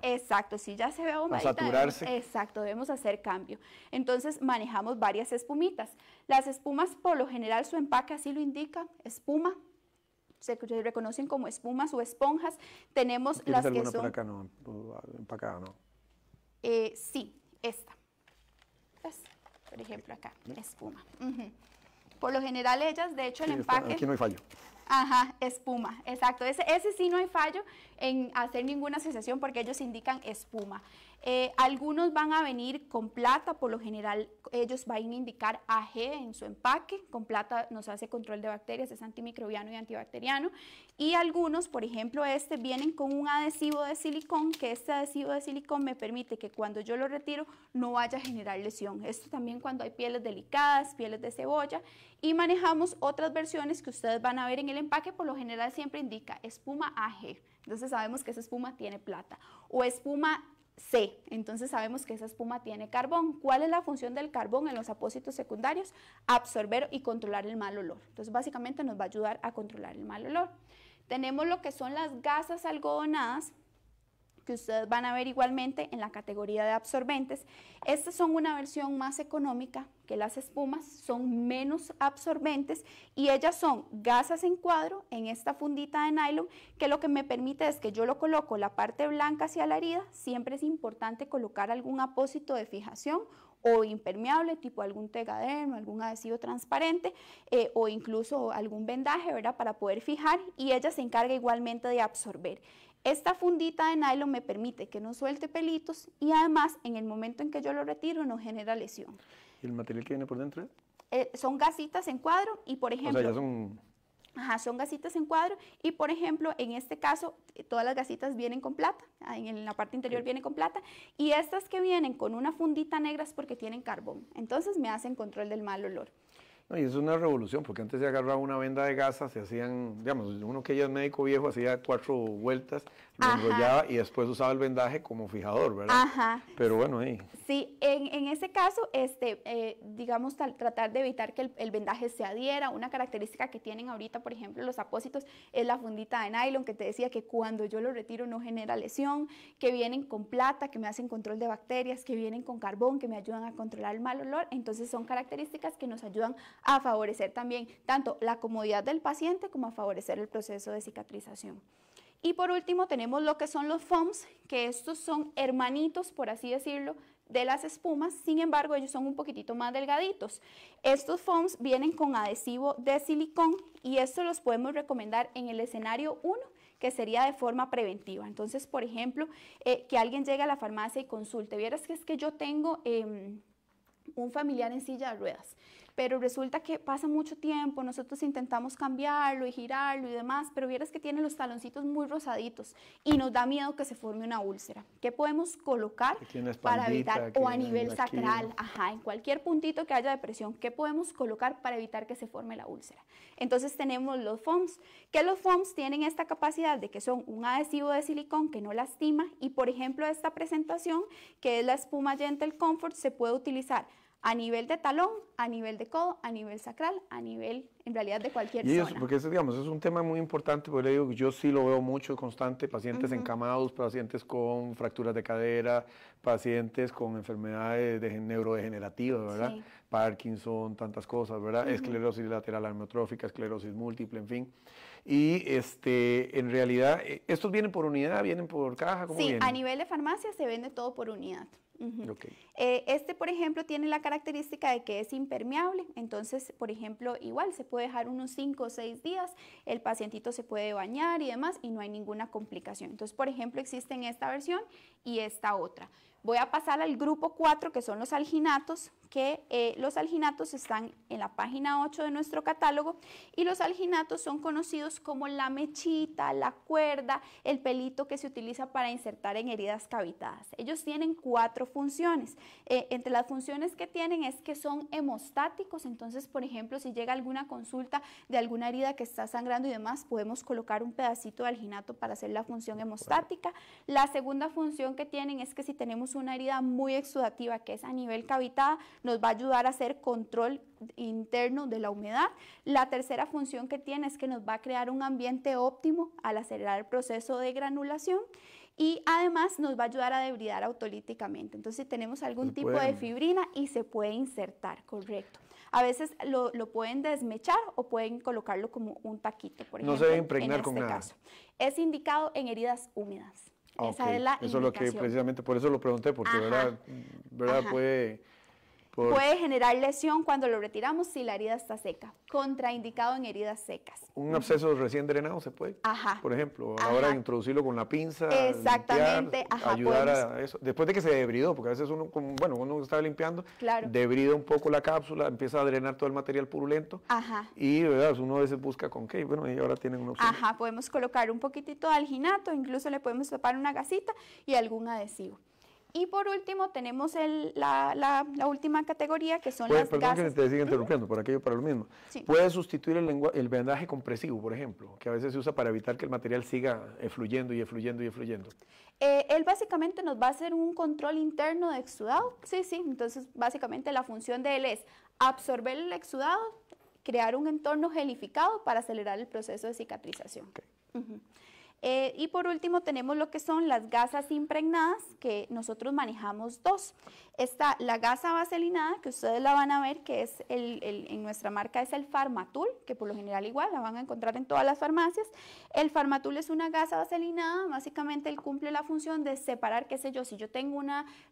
exacto, si ya se ve ahumadita, a saturarse. exacto, debemos hacer cambio. Entonces, manejamos varias espumitas. Las espumas, por lo general, su empaque así lo indica, espuma, se reconocen como espumas o esponjas. Tenemos las que son... ¿no? Eh, sí, esta. Por ejemplo, acá, espuma. Por lo general ellas, de hecho, el empaque... aquí no hay fallo. Ajá, espuma, exacto. Ese, ese sí no hay fallo en hacer ninguna asociación porque ellos indican espuma. Eh, algunos van a venir con plata, por lo general ellos van a indicar AG en su empaque, con plata nos hace control de bacterias, es antimicrobiano y antibacteriano, y algunos, por ejemplo este, vienen con un adhesivo de silicón, que este adhesivo de silicón me permite que cuando yo lo retiro no vaya a generar lesión, esto también cuando hay pieles delicadas, pieles de cebolla, y manejamos otras versiones que ustedes van a ver en el empaque, por lo general siempre indica espuma AG, entonces sabemos que esa espuma tiene plata, o espuma C. Entonces sabemos que esa espuma tiene carbón. ¿Cuál es la función del carbón en los apósitos secundarios? Absorber y controlar el mal olor. Entonces básicamente nos va a ayudar a controlar el mal olor. Tenemos lo que son las gasas algodonadas, que ustedes van a ver igualmente en la categoría de absorbentes. Estas son una versión más económica que las espumas, son menos absorbentes y ellas son gasas en cuadro en esta fundita de nylon que lo que me permite es que yo lo coloco la parte blanca hacia la herida, siempre es importante colocar algún apósito de fijación o impermeable, tipo algún tegadero, algún adhesivo transparente eh, o incluso algún vendaje, ¿verdad? Para poder fijar y ella se encarga igualmente de absorber. Esta fundita de nylon me permite que no suelte pelitos y además en el momento en que yo lo retiro no genera lesión. ¿Y el material que viene por dentro? Eh, son gasitas en cuadro y por ejemplo... son... Ajá, son gasitas en cuadro y por ejemplo, en este caso, eh, todas las gasitas vienen con plata, ah, en la parte interior viene con plata y estas que vienen con una fundita negra es porque tienen carbón, entonces me hacen control del mal olor. No, y es una revolución, porque antes se agarraba una venda de gasa, se hacían, digamos, uno que ya es médico viejo hacía cuatro vueltas, lo enrollaba y después usaba el vendaje como fijador, ¿verdad? Ajá. Pero bueno, ahí. Sí, en, en ese caso, este, eh, digamos, tratar de evitar que el, el, vendaje se adhiera. Una característica que tienen ahorita, por ejemplo, los apósitos es la fundita de nylon que te decía que cuando yo lo retiro no genera lesión, que vienen con plata, que me hacen control de bacterias, que vienen con carbón, que me ayudan a controlar el mal olor. Entonces son características que nos ayudan a favorecer también tanto la comodidad del paciente como a favorecer el proceso de cicatrización. Y por último tenemos lo que son los foams, que estos son hermanitos, por así decirlo, de las espumas, sin embargo ellos son un poquitito más delgaditos. Estos foams vienen con adhesivo de silicón y estos los podemos recomendar en el escenario 1 que sería de forma preventiva. Entonces, por ejemplo, eh, que alguien llegue a la farmacia y consulte, vieras que es que yo tengo em, un familiar en silla de ruedas pero resulta que pasa mucho tiempo, nosotros intentamos cambiarlo y girarlo y demás, pero vieras que tiene los taloncitos muy rosaditos y nos da miedo que se forme una úlcera. ¿Qué podemos colocar para evitar, o a nivel sacral, ajá, en cualquier puntito que haya depresión, qué podemos colocar para evitar que se forme la úlcera? Entonces tenemos los FOAMs, que los FOAMs tienen esta capacidad de que son un adhesivo de silicón que no lastima y por ejemplo esta presentación que es la espuma Gentle Comfort se puede utilizar a nivel de talón, a nivel de codo, a nivel sacral, a nivel en realidad de cualquier y ellos, Porque eso, digamos, es un tema muy importante, porque digo, yo sí lo veo mucho constante, pacientes encamados, pacientes con fracturas de cadera, pacientes con enfermedades neurodegenerativas, ¿verdad? Parkinson, tantas cosas, ¿verdad? Esclerosis lateral amiotrófica, esclerosis múltiple, en fin. Y este, en realidad, eh, ¿estos vienen por unidad, vienen por caja? sí, a nivel de farmacia se vende todo por unidad. Eh, este, por ejemplo, tiene la característica de que es impermeable, entonces, por ejemplo, igual se puede dejar unos 5 o 6 días, el pacientito se puede bañar y demás y no hay ninguna complicación. Entonces, por ejemplo, existe en esta versión y esta otra. Voy a pasar al grupo 4, que son los alginatos, que eh, los alginatos están en la página 8 de nuestro catálogo y los alginatos son conocidos como la mechita, la cuerda, el pelito que se utiliza para insertar en heridas cavitadas. Ellos tienen cuatro funciones. Eh, entre las funciones que tienen es que son hemostáticos, entonces por ejemplo si llega alguna consulta de alguna herida que está sangrando y demás, podemos colocar un pedacito de alginato para hacer la función hemostática. La segunda función que tienen es que si tenemos una herida muy exudativa que es a nivel cavitada, nos va a ayudar a hacer control interno de la humedad. La tercera función que tiene es que nos va a crear un ambiente óptimo al acelerar el proceso de granulación y además nos va a ayudar a debridar autolíticamente. Entonces, si tenemos algún tipo de fibrina y se puede insertar, correcto. A veces lo, pueden desmechar o pueden colocarlo como un taquito, por ejemplo. No se debe impregnar con este nada. Es indicado en heridas húmedas. Okay. eso es lo que precisamente por eso lo pregunté, porque ¿verdad, verdad puede Puede generar lesión cuando lo retiramos si la herida está seca. Contraindicado en heridas secas. Un absceso recién drenado se puede. Ajá. Por ejemplo, ahora introducirlo con la pinza. Exactamente. ajá, ayudar a eso. Después de que se debridó, porque a veces uno, bueno, uno está limpiando, claro. debrida un poco la cápsula, empieza a drenar todo el material purulento. Ajá. Y ¿verdad? uno a veces busca con qué. Bueno, y ahora tienen un Ajá, podemos colocar un poquitito de alginato, incluso le podemos tapar una gasita y algún adhesivo. Y por último, tenemos la, última categoría que son las perdón que te siga interrumpiendo, por aquello para lo mismo. Puede sustituir el, el vendaje compresivo, por ejemplo, que a veces se usa para evitar que el material siga eh, fluyendo y fluyendo y fluyendo. Eh, él básicamente nos va a hacer un control interno de exudado. Sí, sí. Entonces, básicamente la función de él es absorber el exudado, crear un entorno gelificado para acelerar el proceso de cicatrización. Okay. Eh, y por último tenemos lo que son las gasas impregnadas, que nosotros manejamos dos. Está la gasa vaselinada, que ustedes la van a ver, que es en nuestra marca es el Farmatul, que por lo general igual la van a encontrar en todas las farmacias. El Farmatul es una gasa vaselinada, básicamente él cumple la función de separar, qué sé yo, si yo tengo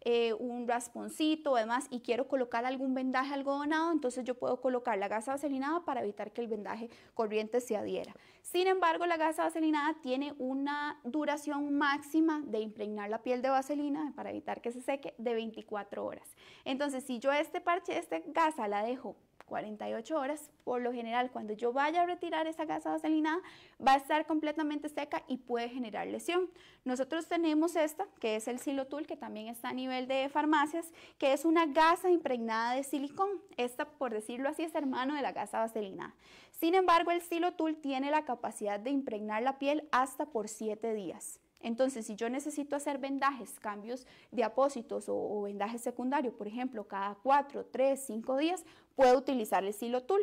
eh, un rasponcito o demás y quiero colocar algún vendaje algodonado, entonces yo puedo colocar la gasa vaselinada para evitar que el vendaje corriente se adhiera. Sin embargo, la gasa vaselinada tiene una duración máxima de impregnar la piel de vaselina para evitar que se seque de 24 horas. Entonces, si yo este parche, esta gasa la dejo 48 horas, por lo general cuando yo vaya a retirar esa gasa vaselinada va a estar completamente seca y puede generar lesión. Nosotros tenemos esta, que es el Silotul, que también está a nivel de farmacias, que es una gasa impregnada de silicón. Esta, por decirlo así, es hermano de la gasa vaselinada. Sin embargo, el silotul tiene la capacidad de impregnar la piel hasta por 7 días. Entonces, si yo necesito hacer vendajes, cambios de apósitos o, vendajes secundarios, por ejemplo, cada 4, 3, 5 días, puedo utilizar el silotul.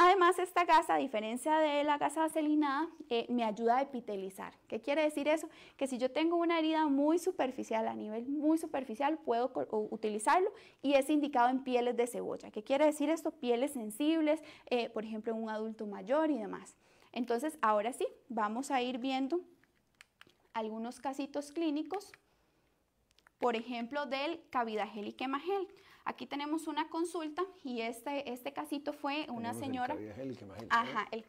Además, esta gasa, a diferencia de la gasa vaselinada, eh, me ayuda a epitelizar. ¿Qué quiere decir eso? Que si yo tengo una herida muy superficial, a nivel muy superficial, puedo utilizarlo y es indicado en pieles de cebolla. ¿Qué quiere decir esto? Pieles sensibles, eh, por ejemplo, un adulto mayor y demás. Entonces, ahora sí, vamos a ir viendo algunos casitos clínicos, por ejemplo, del gel y quemagel. Aquí tenemos una consulta y este, este casito fue una señora... El Ajá, el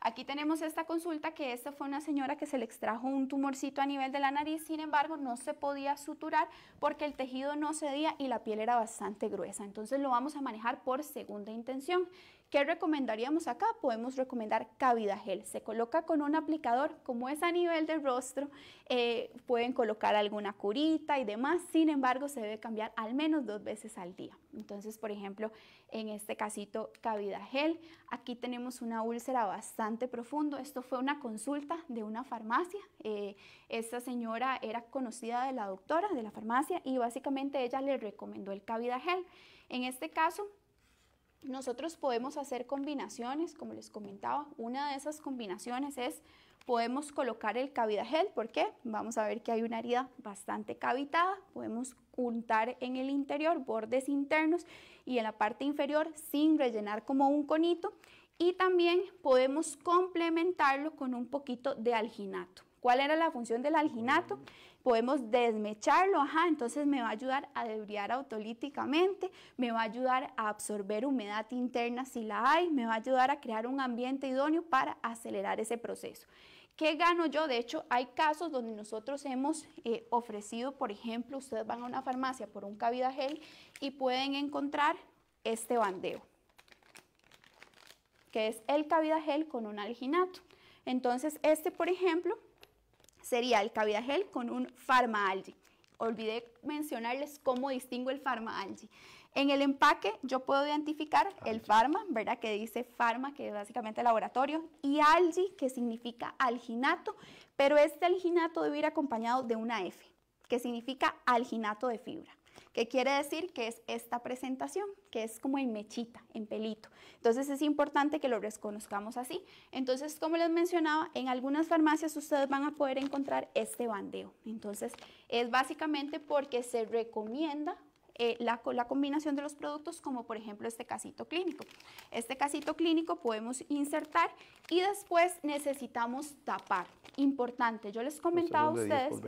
Aquí tenemos esta consulta que esta fue una señora que se le extrajo un tumorcito a nivel de la nariz, sin embargo no se podía suturar porque el tejido no cedía y la piel era bastante gruesa. Entonces lo vamos a manejar por segunda intención. ¿Qué recomendaríamos acá? Podemos recomendar cabida Gel. Se coloca con un aplicador, como es a nivel del rostro, eh, pueden colocar alguna curita y demás, sin embargo se debe cambiar al menos dos veces al día. Entonces, por ejemplo, en este casito cabida Gel, aquí tenemos una úlcera bastante profundo. Esto fue una consulta de una farmacia. Eh, esta señora era conocida de la doctora de la farmacia y básicamente ella le recomendó el cabida Gel. En este caso, nosotros podemos hacer combinaciones, como les comentaba, una de esas combinaciones es podemos colocar el gel, ¿por qué? Vamos a ver que hay una herida bastante cavitada, podemos untar en el interior, bordes internos y en la parte inferior sin rellenar como un conito y también podemos complementarlo con un poquito de alginato. ¿Cuál era la función del alginato? podemos desmecharlo, ajá, entonces me va a ayudar a debriar autolíticamente, me va a ayudar a absorber humedad interna si la hay, me va a ayudar a crear un ambiente idóneo para acelerar ese proceso. ¿Qué gano yo? De hecho, hay casos donde nosotros hemos eh, ofrecido, por ejemplo, ustedes van a una farmacia por un cabida gel y pueden encontrar este bandeo, que es el cabida gel con un alginato. Entonces, este, por ejemplo, sería el gel con un algi. Olvidé mencionarles cómo distingo el algi. En el empaque yo puedo identificar el farma, ¿verdad? Que dice farma, que es básicamente laboratorio, y algi, que significa alginato, pero este alginato debe ir acompañado de una F, que significa alginato de fibra. ¿Qué quiere decir que es esta presentación, que es como en mechita, en pelito. Entonces es importante que lo reconozcamos así. Entonces, como les mencionaba, en algunas farmacias ustedes van a poder encontrar este bandeo. Entonces, es básicamente porque se recomienda eh, la, la, combinación de los productos, como por ejemplo este casito clínico. Este casito clínico podemos insertar y después necesitamos tapar. Importante, yo les comentaba a ustedes...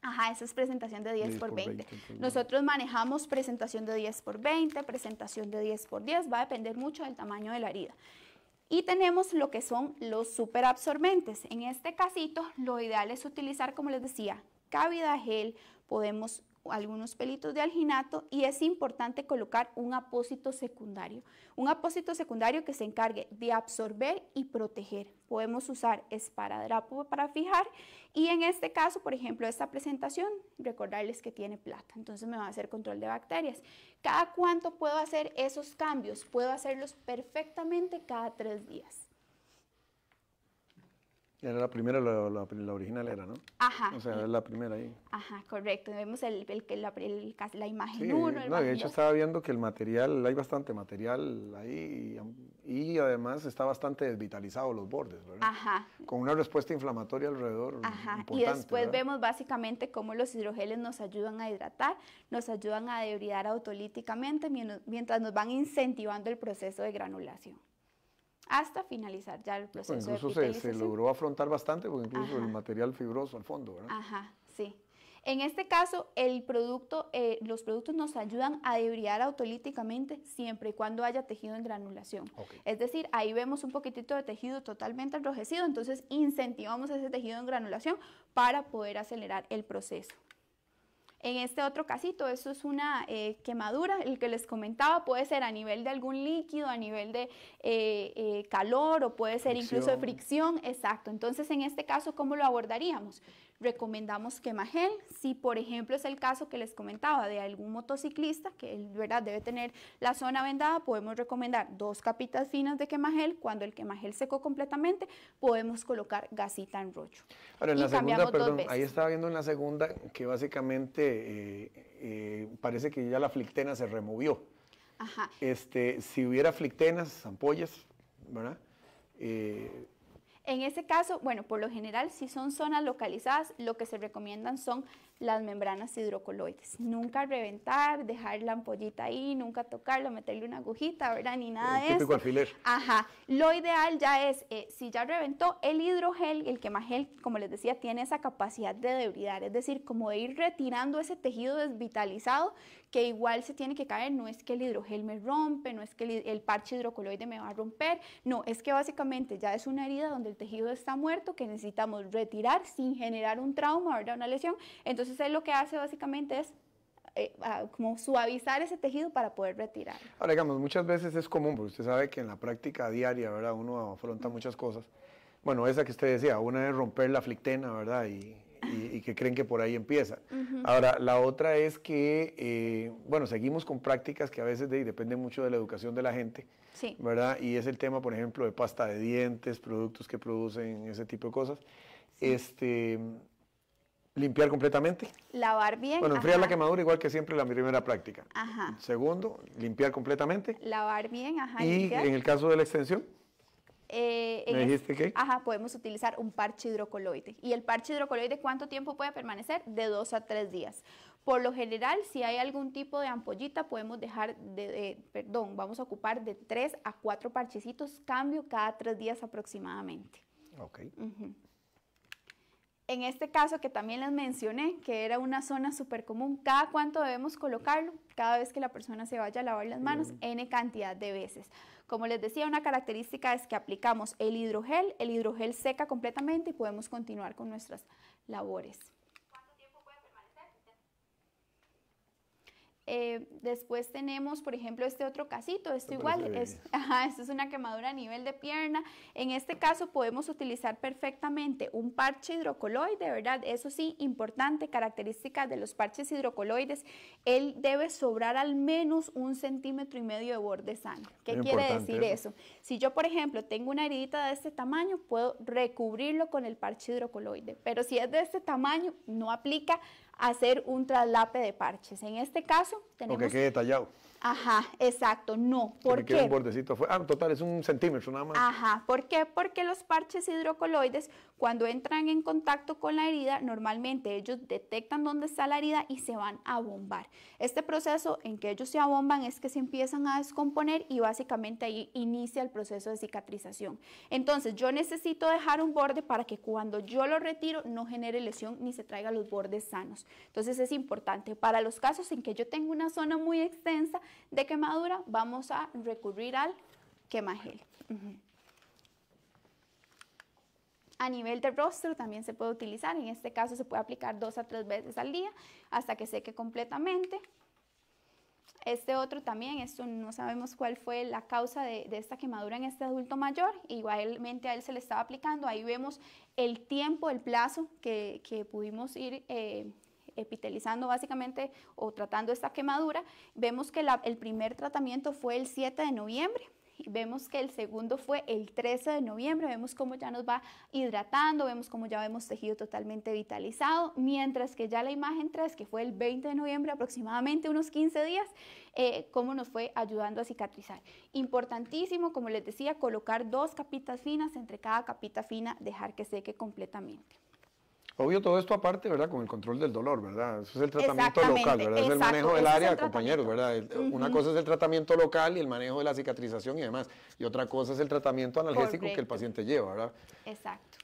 Ajá, esa es presentación de 10, x por 20. Nosotros manejamos presentación de 10 por 20, presentación de 10 por 10, va a depender mucho del tamaño de la herida. Y tenemos lo que son los superabsorbentes. En este casito, lo ideal es utilizar, como les decía, cabida gel, podemos algunos pelitos de alginato y es importante colocar un apósito secundario. Un apósito secundario que se encargue de absorber y proteger. Podemos usar esparadrapo para fijar y en este caso, por ejemplo, esta presentación, recordarles que tiene plata, entonces me va a hacer control de bacterias. ¿Cada cuánto puedo hacer esos cambios? Puedo hacerlos perfectamente cada tres días. Era la primera, la, original era, ¿no? Ajá. O sea, es la primera ahí. Ajá, correcto. Vemos el, el, el la, imagen sí, no, de hecho estaba viendo que el material, hay bastante material ahí y, además está bastante desvitalizado los bordes, ¿verdad? Ajá. Con una respuesta inflamatoria alrededor. Ajá. Y después vemos básicamente cómo los hidrogeles nos ayudan a hidratar, nos ayudan a debridar autolíticamente mientras nos van incentivando el proceso de granulación hasta finalizar ya el proceso. incluso se, logró afrontar bastante, porque incluso el material fibroso al fondo, ¿verdad? Ajá, sí. En este caso, el producto, eh, los productos nos ayudan a debriar autolíticamente siempre y cuando haya tejido en granulación. Es decir, ahí vemos un poquitito de tejido totalmente enrojecido, entonces incentivamos ese tejido en granulación para poder acelerar el proceso. En este otro casito, eso es una eh, quemadura, el que les comentaba, puede ser a nivel de algún líquido, a nivel de eh, eh, calor o puede ser incluso de fricción, exacto. Entonces, en este caso, ¿cómo lo abordaríamos? recomendamos quemajel Si por ejemplo es el caso que les comentaba de algún motociclista que ¿verdad? debe tener la zona vendada, podemos recomendar dos capitas finas de quemajel Cuando el quema gel secó completamente, podemos colocar gasita en rocho. Ahora, en la segunda, perdón, ahí estaba viendo en la segunda que básicamente eh, eh, parece que ya la flictena se removió. Ajá. Este, si hubiera flictenas, ampollas, ¿verdad? Eh, en ese caso, bueno, por lo general, si son zonas localizadas, lo que se recomiendan son las membranas hidrocoloides. Nunca reventar, dejar la ampollita ahí, nunca tocarlo, meterle una agujita, ¿verdad? Ni nada de eso. alfiler. Ajá. Lo ideal ya es, eh, si ya reventó, el hidrogel, el quemagel, como les decía, tiene esa capacidad de debridar, es decir, como de ir retirando ese tejido desvitalizado que igual se tiene que caer. No es que el hidrogel me rompe, no es que el, el parche hidrocoloide me va a romper, no, es que básicamente ya es una herida donde el tejido está muerto que necesitamos retirar sin generar un trauma, ¿verdad? Una lesión. Entonces, entonces él lo que hace básicamente es eh, como suavizar ese tejido para poder retirarlo. Ahora, digamos, muchas veces es común, porque usted sabe que en la práctica diaria, ¿verdad? Uno afronta muchas cosas. Bueno, esa que usted decía, una es romper la flictena, ¿verdad? Y, que creen que por ahí empieza. Ahora, la otra es que, eh, bueno, seguimos con prácticas que a veces depende dependen mucho de la educación de la gente, ¿verdad? Y es el tema, por ejemplo, de pasta de dientes, productos que producen ese tipo de cosas. Este, Limpiar completamente. Lavar bien. Bueno, enfriar la quemadura igual que siempre la primera práctica. Ajá. Segundo, limpiar completamente. Lavar bien, ajá. Y en el caso de la extensión. Eh, dijiste qué? Ajá, podemos utilizar un parche hidrocoloide. ¿Y el parche hidrocoloide cuánto tiempo puede permanecer? De dos a tres días. Por lo general, si hay algún tipo de ampollita, podemos dejar de, perdón, vamos a ocupar de tres a cuatro parchecitos, cambio cada tres días aproximadamente. Ok en este caso que también les mencioné, que era una zona súper común, cada cuánto debemos colocarlo, cada vez que la persona se vaya a lavar las manos, n cantidad de veces. Como les decía, una característica es que aplicamos el hidrogel, el hidrogel seca completamente y podemos continuar con nuestras labores. Eh, después tenemos, por ejemplo, este otro casito. Esto igual es, esto es una quemadura a nivel de pierna. En este caso podemos utilizar perfectamente un parche hidrocoloide, ¿verdad? Eso sí, importante, característica de los parches hidrocoloides. Él debe sobrar al menos un centímetro y medio de borde sano. ¿Qué quiere decir eso? Si yo, por ejemplo, tengo una heridita de este tamaño, puedo recubrirlo con el parche hidrocoloide. Pero si es de este tamaño, no aplica hacer un traslape de parches. En este caso tenemos... que detallado. Ajá, exacto, no. ¿Por qué? Un bordecito fue, ah, total, es un centímetro nada más. Ajá, ¿por qué? Porque los parches hidrocoloides, cuando entran en contacto con la herida, normalmente ellos detectan dónde está la herida y se van a bombar. Este proceso en que ellos se abomban es que se empiezan a descomponer y básicamente ahí inicia el proceso de cicatrización. Entonces, yo necesito dejar un borde para que cuando yo lo retiro no genere lesión ni se traiga los bordes sanos. Entonces, es importante para los casos en que yo tengo una zona muy extensa, de quemadura, vamos a recurrir al quemagel. A nivel de rostro también se puede utilizar, en este caso se puede aplicar dos a tres veces al día hasta que seque completamente. Este otro también, no sabemos cuál fue la causa de, esta quemadura en este adulto mayor, igualmente a él se le estaba aplicando, ahí vemos el tiempo, el plazo que, pudimos ir eh, epitelizando básicamente o tratando esta quemadura, vemos que el primer tratamiento fue el 7 de noviembre y vemos que el segundo fue el 13 de noviembre, vemos cómo ya nos va hidratando, vemos cómo ya vemos tejido totalmente vitalizado, mientras que ya la imagen 3, que fue el 20 de noviembre aproximadamente unos 15 días, eh, cómo nos fue ayudando a cicatrizar. Importantísimo, como les decía, colocar dos capitas finas, entre cada capita fina dejar que seque completamente. Obvio, todo esto aparte, ¿verdad? Con el control del dolor, ¿verdad? Eso es el tratamiento local, ¿verdad? es el manejo del área, compañeros, ¿verdad? Eh, una cosa es el tratamiento local y el manejo de la cicatrización y demás. Y otra cosa es el tratamiento analgésico que el paciente lleva, ¿verdad? Exacto.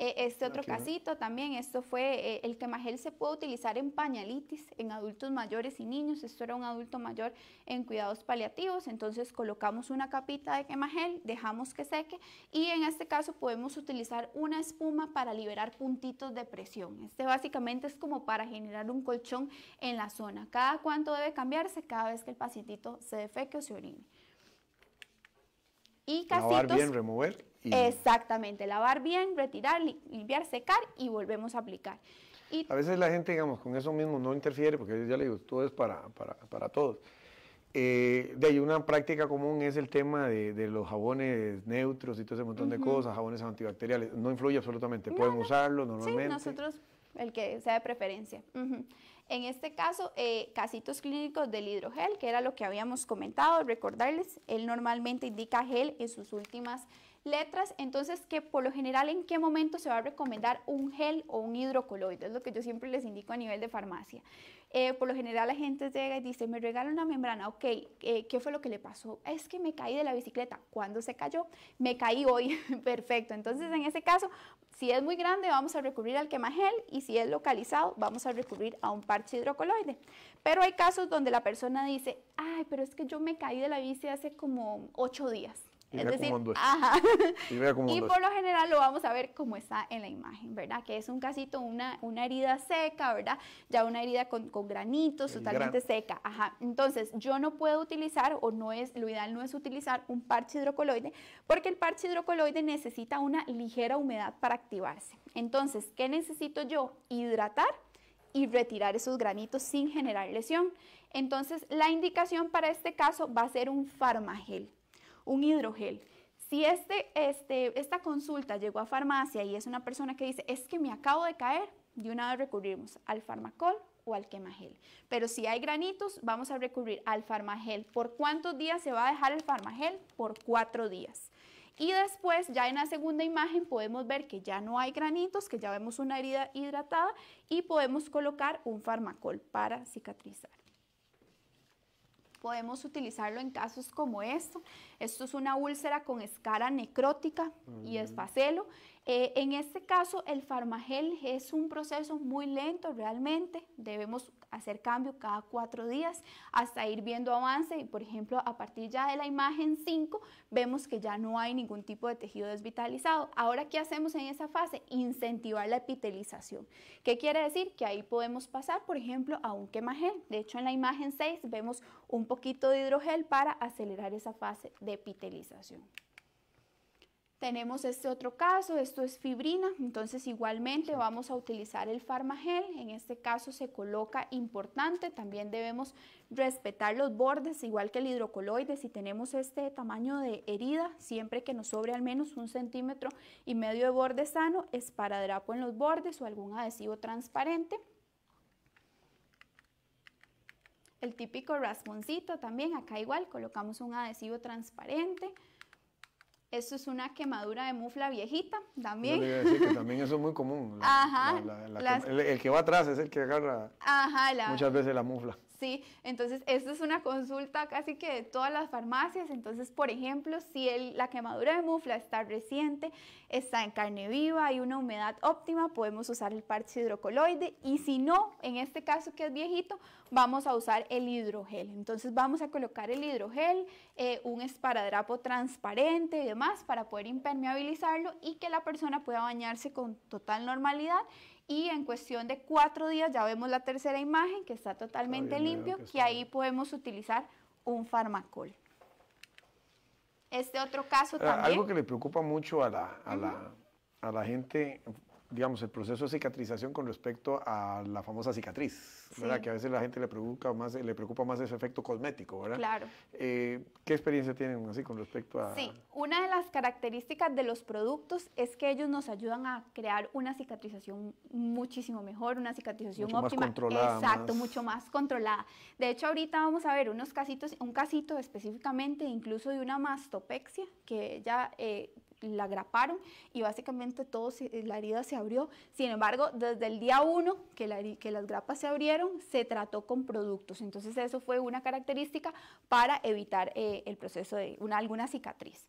Eh, este otro casito también, esto fue eh, el quemagel se puede utilizar en pañalitis, en adultos mayores y niños. Esto era un adulto mayor en cuidados paliativos, entonces colocamos una capita de quemagel, dejamos que seque y en este caso podemos utilizar una espuma para liberar puntitos de presión. Este básicamente es como para generar un colchón en la zona. Cada cuánto debe cambiarse cada vez que el pacientito se defeque o se orine. Y casitos, bien, remover Exactamente, lavar bien, retirar, limpiar, secar y volvemos a aplicar. A veces la gente, digamos, con eso mismo no interfiere, porque ya le digo, todo es para, para, todos. Eh, de ahí una práctica común es el tema de, los jabones neutros y todo ese montón de cosas, jabones antibacteriales. No influye absolutamente, pueden no, usarlo normalmente. Sí, nosotros, el que sea de preferencia. En este caso, eh, casitos clínicos del hidrogel, que era lo que habíamos comentado, recordarles, él normalmente indica gel en sus últimas letras, entonces que por lo general en qué momento se va a recomendar un gel o un hidrocoloide, es lo que yo siempre les indico a nivel de farmacia. Eh, por lo general la gente llega y dice, me regala una membrana, ok, eh, ¿qué fue lo que le pasó? Es que me caí de la bicicleta, ¿cuándo se cayó? Me caí hoy, perfecto. Entonces en ese caso, si es muy grande vamos a recurrir al quemagel y si es localizado vamos a recurrir a un parche hidrocoloide. Pero hay casos donde la persona dice, ay, pero es que yo me caí de la bici hace como 8 días es decir, Y, por lo general lo vamos a ver como está en la imagen, ¿verdad? Que es un casito, una, una herida seca, ¿verdad? Ya una herida con, con granitos, totalmente seca. Ajá. Entonces, yo no puedo utilizar, o no es, lo ideal no es utilizar un parche hidrocoloide, porque el parche hidrocoloide necesita una ligera humedad para activarse. Entonces, ¿qué necesito yo? Hidratar y retirar esos granitos sin generar lesión. Entonces, la indicación para este caso va a ser un farmagel un hidrogel. Si este, este, esta consulta llegó a farmacia y es una persona que dice, es que me acabo de caer, de una vez recurrimos al farmacol o al quemagel. Pero si hay granitos, vamos a recurrir al farmagel. ¿Por cuántos días se va a dejar el farmagel? Por cuatro días. Y después, ya en la segunda imagen, podemos ver que ya no hay granitos, que ya vemos una herida hidratada y podemos colocar un farmacol para cicatrizar podemos utilizarlo en casos como esto. Esto es una úlcera con escara necrótica y esfacelo. Eh, en este caso, el farmagel es un proceso muy lento realmente. Debemos hacer cambio cada cuatro días hasta ir viendo avance y por ejemplo a partir ya de la imagen 5 vemos que ya no hay ningún tipo de tejido desvitalizado. Ahora, ¿qué hacemos en esa fase? Incentivar la epitelización. ¿Qué quiere decir? Que ahí podemos pasar, por ejemplo, a un quemagel. De hecho, en la imagen 6 vemos un poquito de hidrogel para acelerar esa fase de epitelización. Tenemos este otro caso, esto es fibrina, entonces igualmente vamos a utilizar el farmagel, en este caso se coloca importante, también debemos respetar los bordes, igual que el hidrocoloide, si tenemos este tamaño de herida, siempre que nos sobre al menos un centímetro y medio de borde sano, esparadrapo en los bordes o algún adhesivo transparente. El típico rasponcito también, acá igual colocamos un adhesivo transparente, eso es una quemadura de mufla viejita también. también eso es muy común. Ajá. el, que va atrás es el que agarra muchas veces la mufla. ¿sí? Entonces, esto es una consulta casi que de todas las farmacias. Entonces, por ejemplo, si la quemadura de mufla está reciente, está en carne viva, hay una humedad óptima, podemos usar el parche hidrocoloide. Y si no, en este caso que es viejito, vamos a usar el hidrogel. Entonces, vamos a colocar el hidrogel, eh, un esparadrapo transparente y demás para poder impermeabilizarlo y que la persona pueda bañarse con total normalidad y en cuestión de cuatro días ya vemos la tercera imagen que está totalmente limpio, que, ahí podemos utilizar un farmacol. Este otro caso ah, también. Algo que le preocupa mucho a a la, a la gente digamos, el proceso de cicatrización con respecto a la famosa cicatriz, ¿verdad? Que a veces la gente le preocupa más, le preocupa más ese efecto cosmético, ¿verdad? Claro. Eh, ¿Qué experiencia tienen así con respecto a...? Sí, una de las características de los productos es que ellos nos ayudan a crear una cicatrización muchísimo mejor, una cicatrización mucho óptima. Más controlada, Exacto, mucho más controlada. De hecho, ahorita vamos a ver unos casitos, un casito específicamente incluso de una mastopexia, que ya... Eh, la graparon y básicamente todo la herida se abrió. Sin embargo, desde el día 1 que, las grapas se abrieron, se trató con productos. Entonces eso fue una característica para evitar eh, el proceso de alguna cicatriz.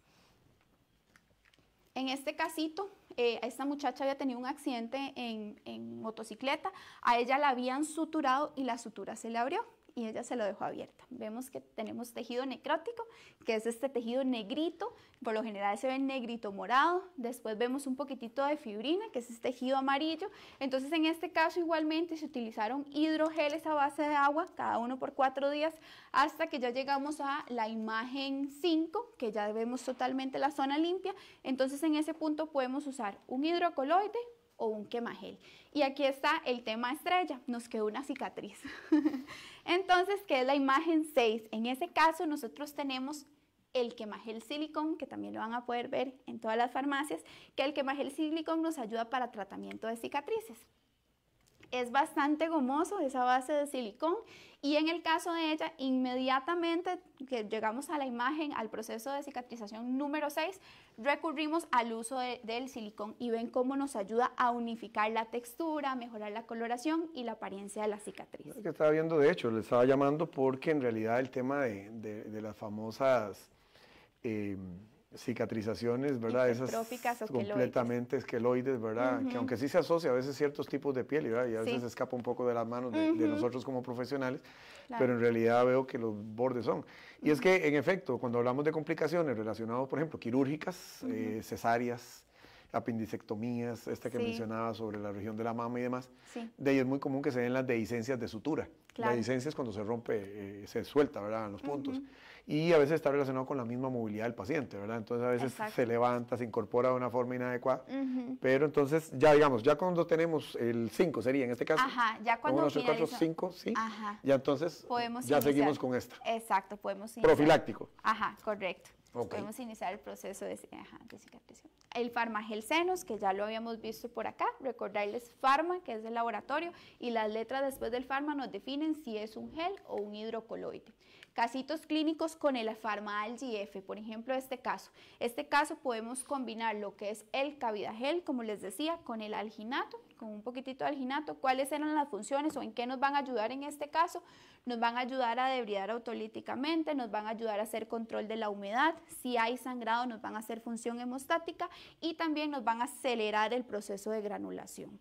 En este casito, eh, esta muchacha había tenido un accidente en motocicleta, a ella la habían suturado y la sutura se le abrió y ella se lo dejó abierta. Vemos que tenemos tejido necrótico, que es este tejido negrito, por lo general se ve negrito morado, después vemos un poquitito de fibrina, que es este tejido amarillo, entonces en este caso igualmente se utilizaron hidrogeles a base de agua, cada uno por cuatro días, hasta que ya llegamos a la imagen 5, que ya vemos totalmente la zona limpia, entonces en ese punto podemos usar un hidrocoloide, o un quemagel. Y aquí está el tema estrella, nos quedó una cicatriz. Entonces, ¿qué es la imagen 6? En ese caso nosotros tenemos el quemagel silicón, que también lo van a poder ver en todas las farmacias, que el quemagel silicón nos ayuda para tratamiento de cicatrices es bastante gomoso, esa base de silicón. Y en el caso de ella, inmediatamente que llegamos a la imagen, al proceso de cicatrización número 6, recurrimos al uso del silicón y ven cómo nos ayuda a unificar la textura, mejorar la coloración y la apariencia de la cicatriz. Que estaba viendo, de hecho, le estaba llamando porque en realidad el tema de, las famosas... Eh, cicatrizaciones, ¿verdad? Esas completamente esqueloides, ¿verdad? Que aunque sí se asocia a veces ciertos tipos de piel, ¿verdad? Y a veces se escapa un poco de las manos de, nosotros como profesionales, pero en realidad veo que los bordes son. Y es que, en efecto, cuando hablamos de complicaciones relacionadas, por ejemplo, quirúrgicas, eh, cesáreas, apendicectomías, esta que mencionaba sobre la región de la mama y demás, de ellos es muy común que se den las dehiscencias de sutura. La dehiscencia es cuando se rompe, eh, se suelta, ¿verdad?, en los puntos. Y a veces está relacionado con la misma movilidad del paciente, ¿verdad? Entonces a veces se levanta, se incorpora de una forma inadecuada. Pero entonces ya digamos, ya cuando tenemos el 5 sería en este caso. Ajá, ya cuando 5, sí. Ajá. Ya entonces podemos ya seguimos con esta. Exacto, podemos iniciar. Profiláctico. Ajá, correcto. Podemos iniciar el proceso de, ajá, El Farmagel Senos, que ya lo habíamos visto por acá, recordarles Farma, que es el laboratorio, y las letras después del Farma nos definen si es un gel o un hidrocoloide. Casitos clínicos con el Farma GF, por ejemplo, este caso. Este caso podemos combinar lo que es el gel, como les decía, con el alginato, con un poquitito de alginato, cuáles eran las funciones o en qué nos van a ayudar en este caso. Nos van a ayudar a debridar autolíticamente, nos van a ayudar a hacer control de la humedad, si hay sangrado nos van a hacer función hemostática y también nos van a acelerar el proceso de granulación.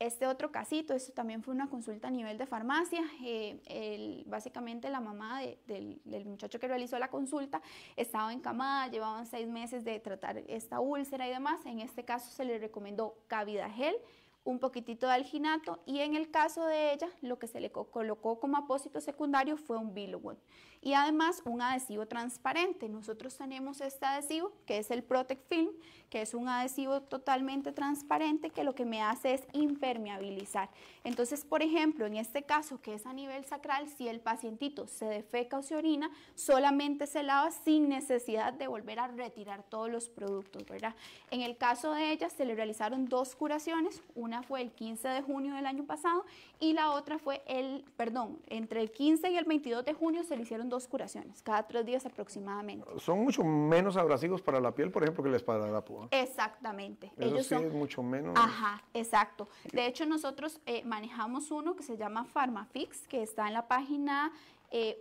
Este otro casito, esto también fue una consulta a nivel de farmacia. Eh, básicamente la mamá del, muchacho que realizó la consulta estaba encamada, llevaban seis meses de tratar esta úlcera y demás. En este caso se le recomendó gel, un poquitito de alginato y en el caso de ella lo que se le colocó como apósito secundario fue un bilowon y además un adhesivo transparente. Nosotros tenemos este adhesivo que es el Protect Film, que es un adhesivo totalmente transparente que lo que me hace es impermeabilizar. Entonces, por ejemplo, en este caso que es a nivel sacral, si el pacientito se defeca o se orina, solamente se lava sin necesidad de volver a retirar todos los productos, ¿verdad? En el caso de ella se le realizaron dos curaciones, una fue el 15 de junio del año pasado y la otra fue el, perdón, entre el 15 y el 22 de junio se le hicieron dos dos curaciones, cada tres días aproximadamente. Son mucho menos abrasivos para la piel, por ejemplo, que les para la Exactamente. Ellos son... mucho menos. Ajá, exacto. De hecho, nosotros eh, manejamos uno que se llama PharmaFix, que está en la página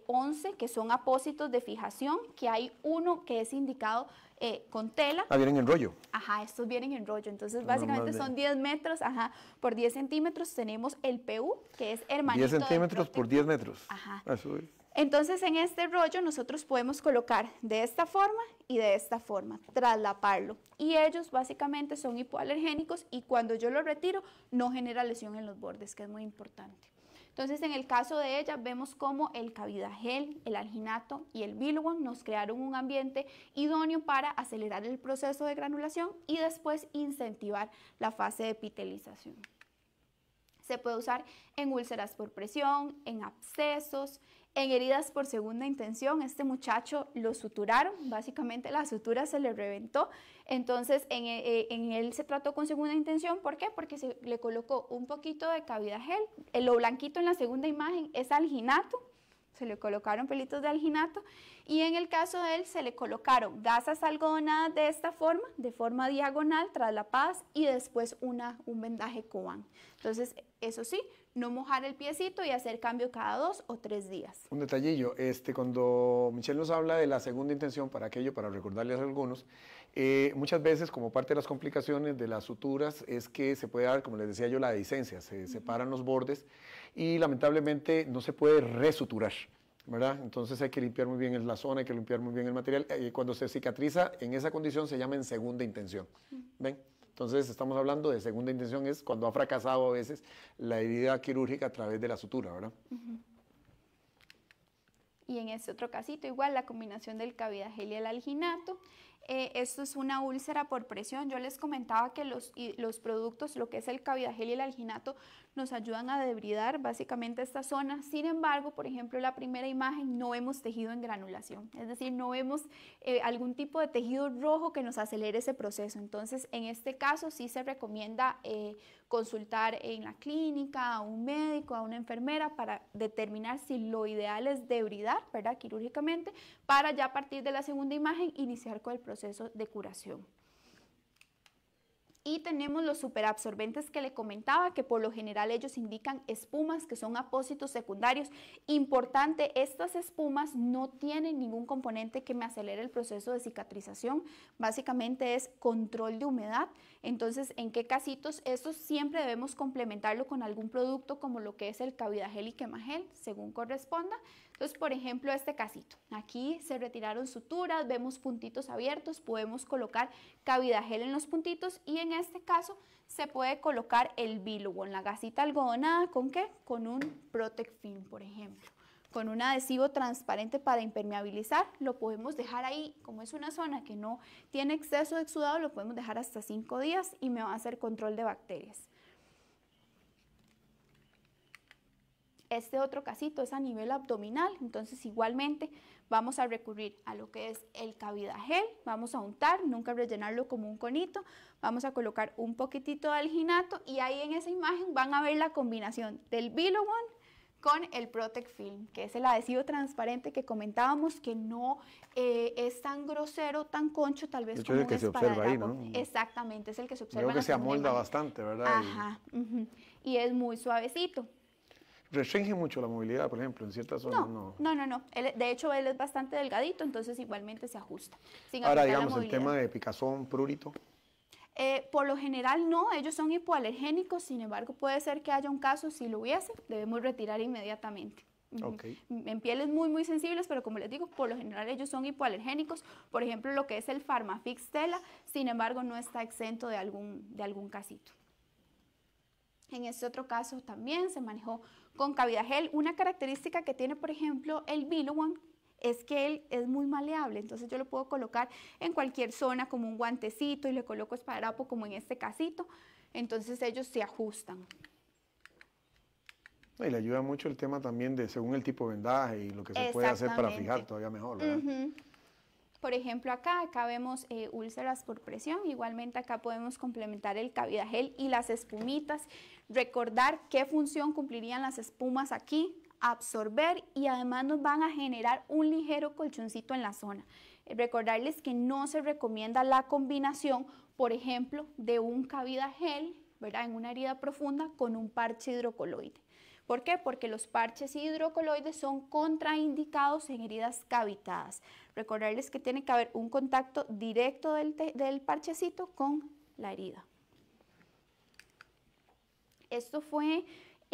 11 eh, que son apósitos de fijación, que hay uno que es indicado eh, con tela. Ah, vienen en rollo. Ajá, estos vienen en rollo. Entonces, ah, básicamente son 10 metros, ajá, por 10 centímetros tenemos el PU, que es hermanito. 10 centímetros por 10 metros. Ajá. Ah, entonces en este rollo nosotros podemos colocar de esta forma y de esta forma, traslaparlo. Y ellos básicamente son hipoalergénicos y cuando yo lo retiro no genera lesión en los bordes, que es muy importante. Entonces en el caso de ella vemos cómo el gel, el alginato y el biluan nos crearon un ambiente idóneo para acelerar el proceso de granulación y después incentivar la fase de epitelización. Se puede usar en úlceras por presión, en abscesos, en heridas por segunda intención, este muchacho lo suturaron, básicamente la sutura se le reventó, entonces en, eh, eh, él se trató con segunda intención, ¿por qué? Porque se le colocó un poquito de cavidad gel, eh, lo blanquito en la segunda imagen es alginato, se le colocaron pelitos de alginato y en el caso de él se le colocaron gasas algodonadas de esta forma, de forma diagonal, traslapadas y después una, un vendaje cubano. Entonces, eso sí, no mojar el piecito y hacer cambio cada dos o tres días. Un detallillo, este, cuando Michelle nos habla de la segunda intención para aquello, para recordarles a algunos, eh, muchas veces como parte de las complicaciones de las suturas es que se puede dar, como les decía yo, la adicencia, se separan los bordes y lamentablemente no se puede resuturar. ¿verdad? Entonces hay que limpiar muy bien la zona, hay que limpiar muy bien el material. Y eh, cuando se cicatriza en esa condición se llama en segunda intención. ¿Ven? Entonces estamos hablando de segunda intención, es cuando ha fracasado a veces la herida quirúrgica a través de la sutura, ¿verdad? Y en este otro casito, igual la combinación del gel y el alginato. Eh, esto es una úlcera por presión. Yo les comentaba que los, los productos, lo que es el gel y el alginato, nos ayudan a debridar básicamente esta zona. Sin embargo, por ejemplo, la primera imagen no vemos tejido en granulación, es decir, no vemos eh, algún tipo de tejido rojo que nos acelere ese proceso. Entonces, en este caso sí se recomienda eh, consultar en la clínica a un médico, a una enfermera para determinar si lo ideal es debridar, ¿verdad? Quirúrgicamente, para ya a partir de la segunda imagen iniciar con el proceso proceso de curación. Y tenemos los superabsorbentes que le comentaba, que por lo general ellos indican espumas que son apósitos secundarios. Importante, estas espumas no tienen ningún componente que me acelere el proceso de cicatrización. Básicamente es control de humedad entonces, ¿en qué casitos? Esto siempre debemos complementarlo con algún producto como lo que es el gel y quemagel, según corresponda. Entonces, por ejemplo, este casito. Aquí se retiraron suturas, vemos puntitos abiertos, podemos colocar gel en los puntitos y en este caso se puede colocar el bilugo en la gasita algodonada. ¿Con qué? Con un Protect Film, por ejemplo con un adhesivo transparente para impermeabilizar, lo podemos dejar ahí. Como es una zona que no tiene exceso de exudado, lo podemos dejar hasta 5 días y me va a hacer control de bacterias. Este otro casito es a nivel abdominal, entonces igualmente vamos a recurrir a lo que es el cavidad gel, vamos a untar, nunca rellenarlo como un conito, vamos a colocar un poquitito de alginato y ahí en esa imagen van a ver la combinación del bilobón, con el Protect Film, que es el adhesivo transparente que comentábamos que no eh, es tan grosero, tan concho, tal vez. De es el que se observa ahí, ¿no? Exactamente, es el que se observa. Creo que se amolda bastante, ¿verdad? Ajá, y es muy suavecito. ¿Restringe mucho la movilidad, por ejemplo, en ciertas zonas? No, no, no. no. de hecho, él es bastante delgadito, entonces igualmente se ajusta. Ahora, digamos, el tema de picazón, prurito. Eh, por lo general no, ellos son hipoalergénicos, sin embargo puede ser que haya un caso, si lo hubiese, debemos retirar inmediatamente. Mm, en pieles muy, muy sensibles, pero como les digo, por lo general ellos son hipoalergénicos. Por ejemplo, lo que es el Pharmafix Tela, sin embargo, no está exento de algún, de algún casito. En este otro caso también se manejó con cavidad gel. Una característica que tiene, por ejemplo, el Bilowan es que él es muy maleable, entonces yo lo puedo colocar en cualquier zona como un guantecito y le coloco esparapo como en este casito, entonces ellos se ajustan. Y le ayuda mucho el tema también de según el tipo de vendaje y lo que se puede hacer para fijar todavía mejor, ¿verdad? Por ejemplo, acá, acá vemos eh, úlceras por presión. Igualmente acá podemos complementar el gel y las espumitas. Recordar qué función cumplirían las espumas aquí absorber y además nos van a generar un ligero colchoncito en la zona. Eh, recordarles que no se recomienda la combinación, por ejemplo, de un cavidad gel, ¿verdad? En una herida profunda con un parche hidrocoloide. ¿Por qué? Porque los parches hidrocoloides son contraindicados en heridas cavitadas. Recordarles que tiene que haber un contacto directo del, del parchecito con la herida. Esto fue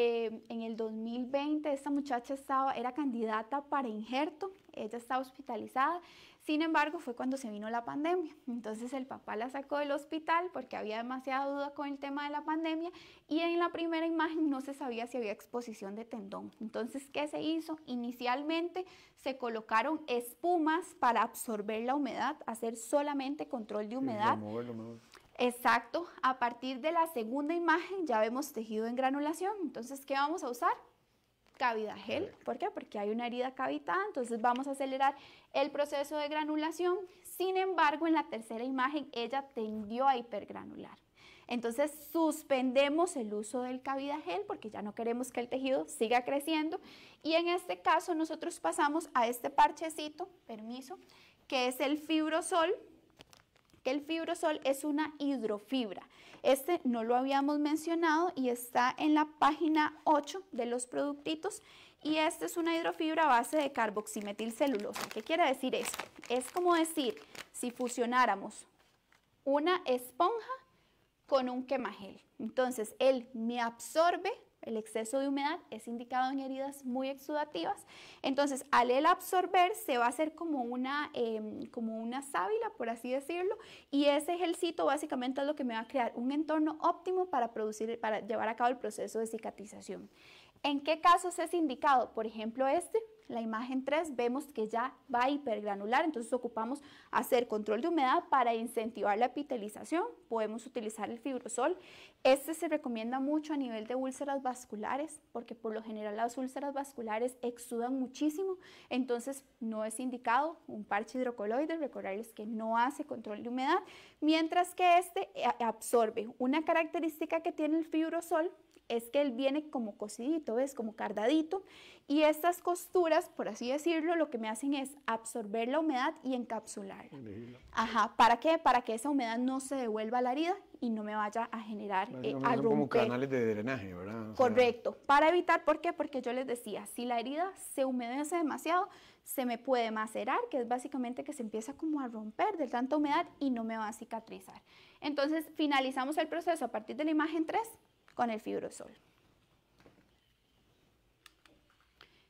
eh, en el 2020 esta muchacha estaba, era candidata para injerto, ella estaba hospitalizada, sin embargo fue cuando se vino la pandemia, entonces el papá la sacó del hospital porque había demasiada duda con el tema de la pandemia y en la primera imagen no se sabía si había exposición de tendón. Entonces, ¿qué se hizo? Inicialmente se colocaron espumas para absorber la humedad, hacer solamente control de humedad. Exacto, a partir de la segunda imagen ya vemos tejido en granulación. Entonces, ¿qué vamos a usar? Cavidad gel. ¿Por qué? Porque hay una herida cavitada, entonces vamos a acelerar el proceso de granulación. Sin embargo, en la tercera imagen ella tendió a hipergranular. Entonces suspendemos el uso del cavidad gel porque ya no queremos que el tejido siga creciendo y en este caso nosotros pasamos a este parchecito, permiso, que es el fibrosol el fibrosol es una hidrofibra. Este no lo habíamos mencionado y está en la página 8 de los productitos y esta es una hidrofibra a base de carboximetilcelulosa. ¿Qué quiere decir esto? Es como decir si fusionáramos una esponja con un quemagel. Entonces, él me absorbe el exceso de humedad es indicado en heridas muy exudativas. Entonces, al él absorber, se va a hacer como una, em, como una sábila, por así decirlo, y ese sitio básicamente es lo que me va a crear un entorno óptimo para, producir, para llevar a cabo el proceso de cicatrización. ¿En qué casos es indicado? Por ejemplo, este la imagen 3 vemos que ya va hipergranular, entonces ocupamos hacer control de humedad para incentivar la epitelización, podemos utilizar el fibrosol. Este se recomienda mucho a nivel de úlceras vasculares, porque por lo general las úlceras vasculares exudan muchísimo, entonces no es indicado un parche hidrocoloide, recordarles que no hace control de humedad, mientras que este eh, absorbe una característica que tiene el fibrosol es que él viene como cosidito, ¿ves? Como cardadito. Y estas costuras, por así decirlo, lo que me hacen es absorber la humedad y encapsularla. Ajá, ¿para qué? Para que esa humedad no se devuelva a la herida y no me vaya a generar eh, a como canales de drenaje, ¿verdad? Correcto. Para evitar, ¿por qué? Porque yo les decía, si la herida se humedece demasiado, se me puede macerar, que es básicamente que se empieza como a romper de tanta humedad y no me va a cicatrizar. Entonces, finalizamos el proceso a partir de la imagen 3 con el fibrosol.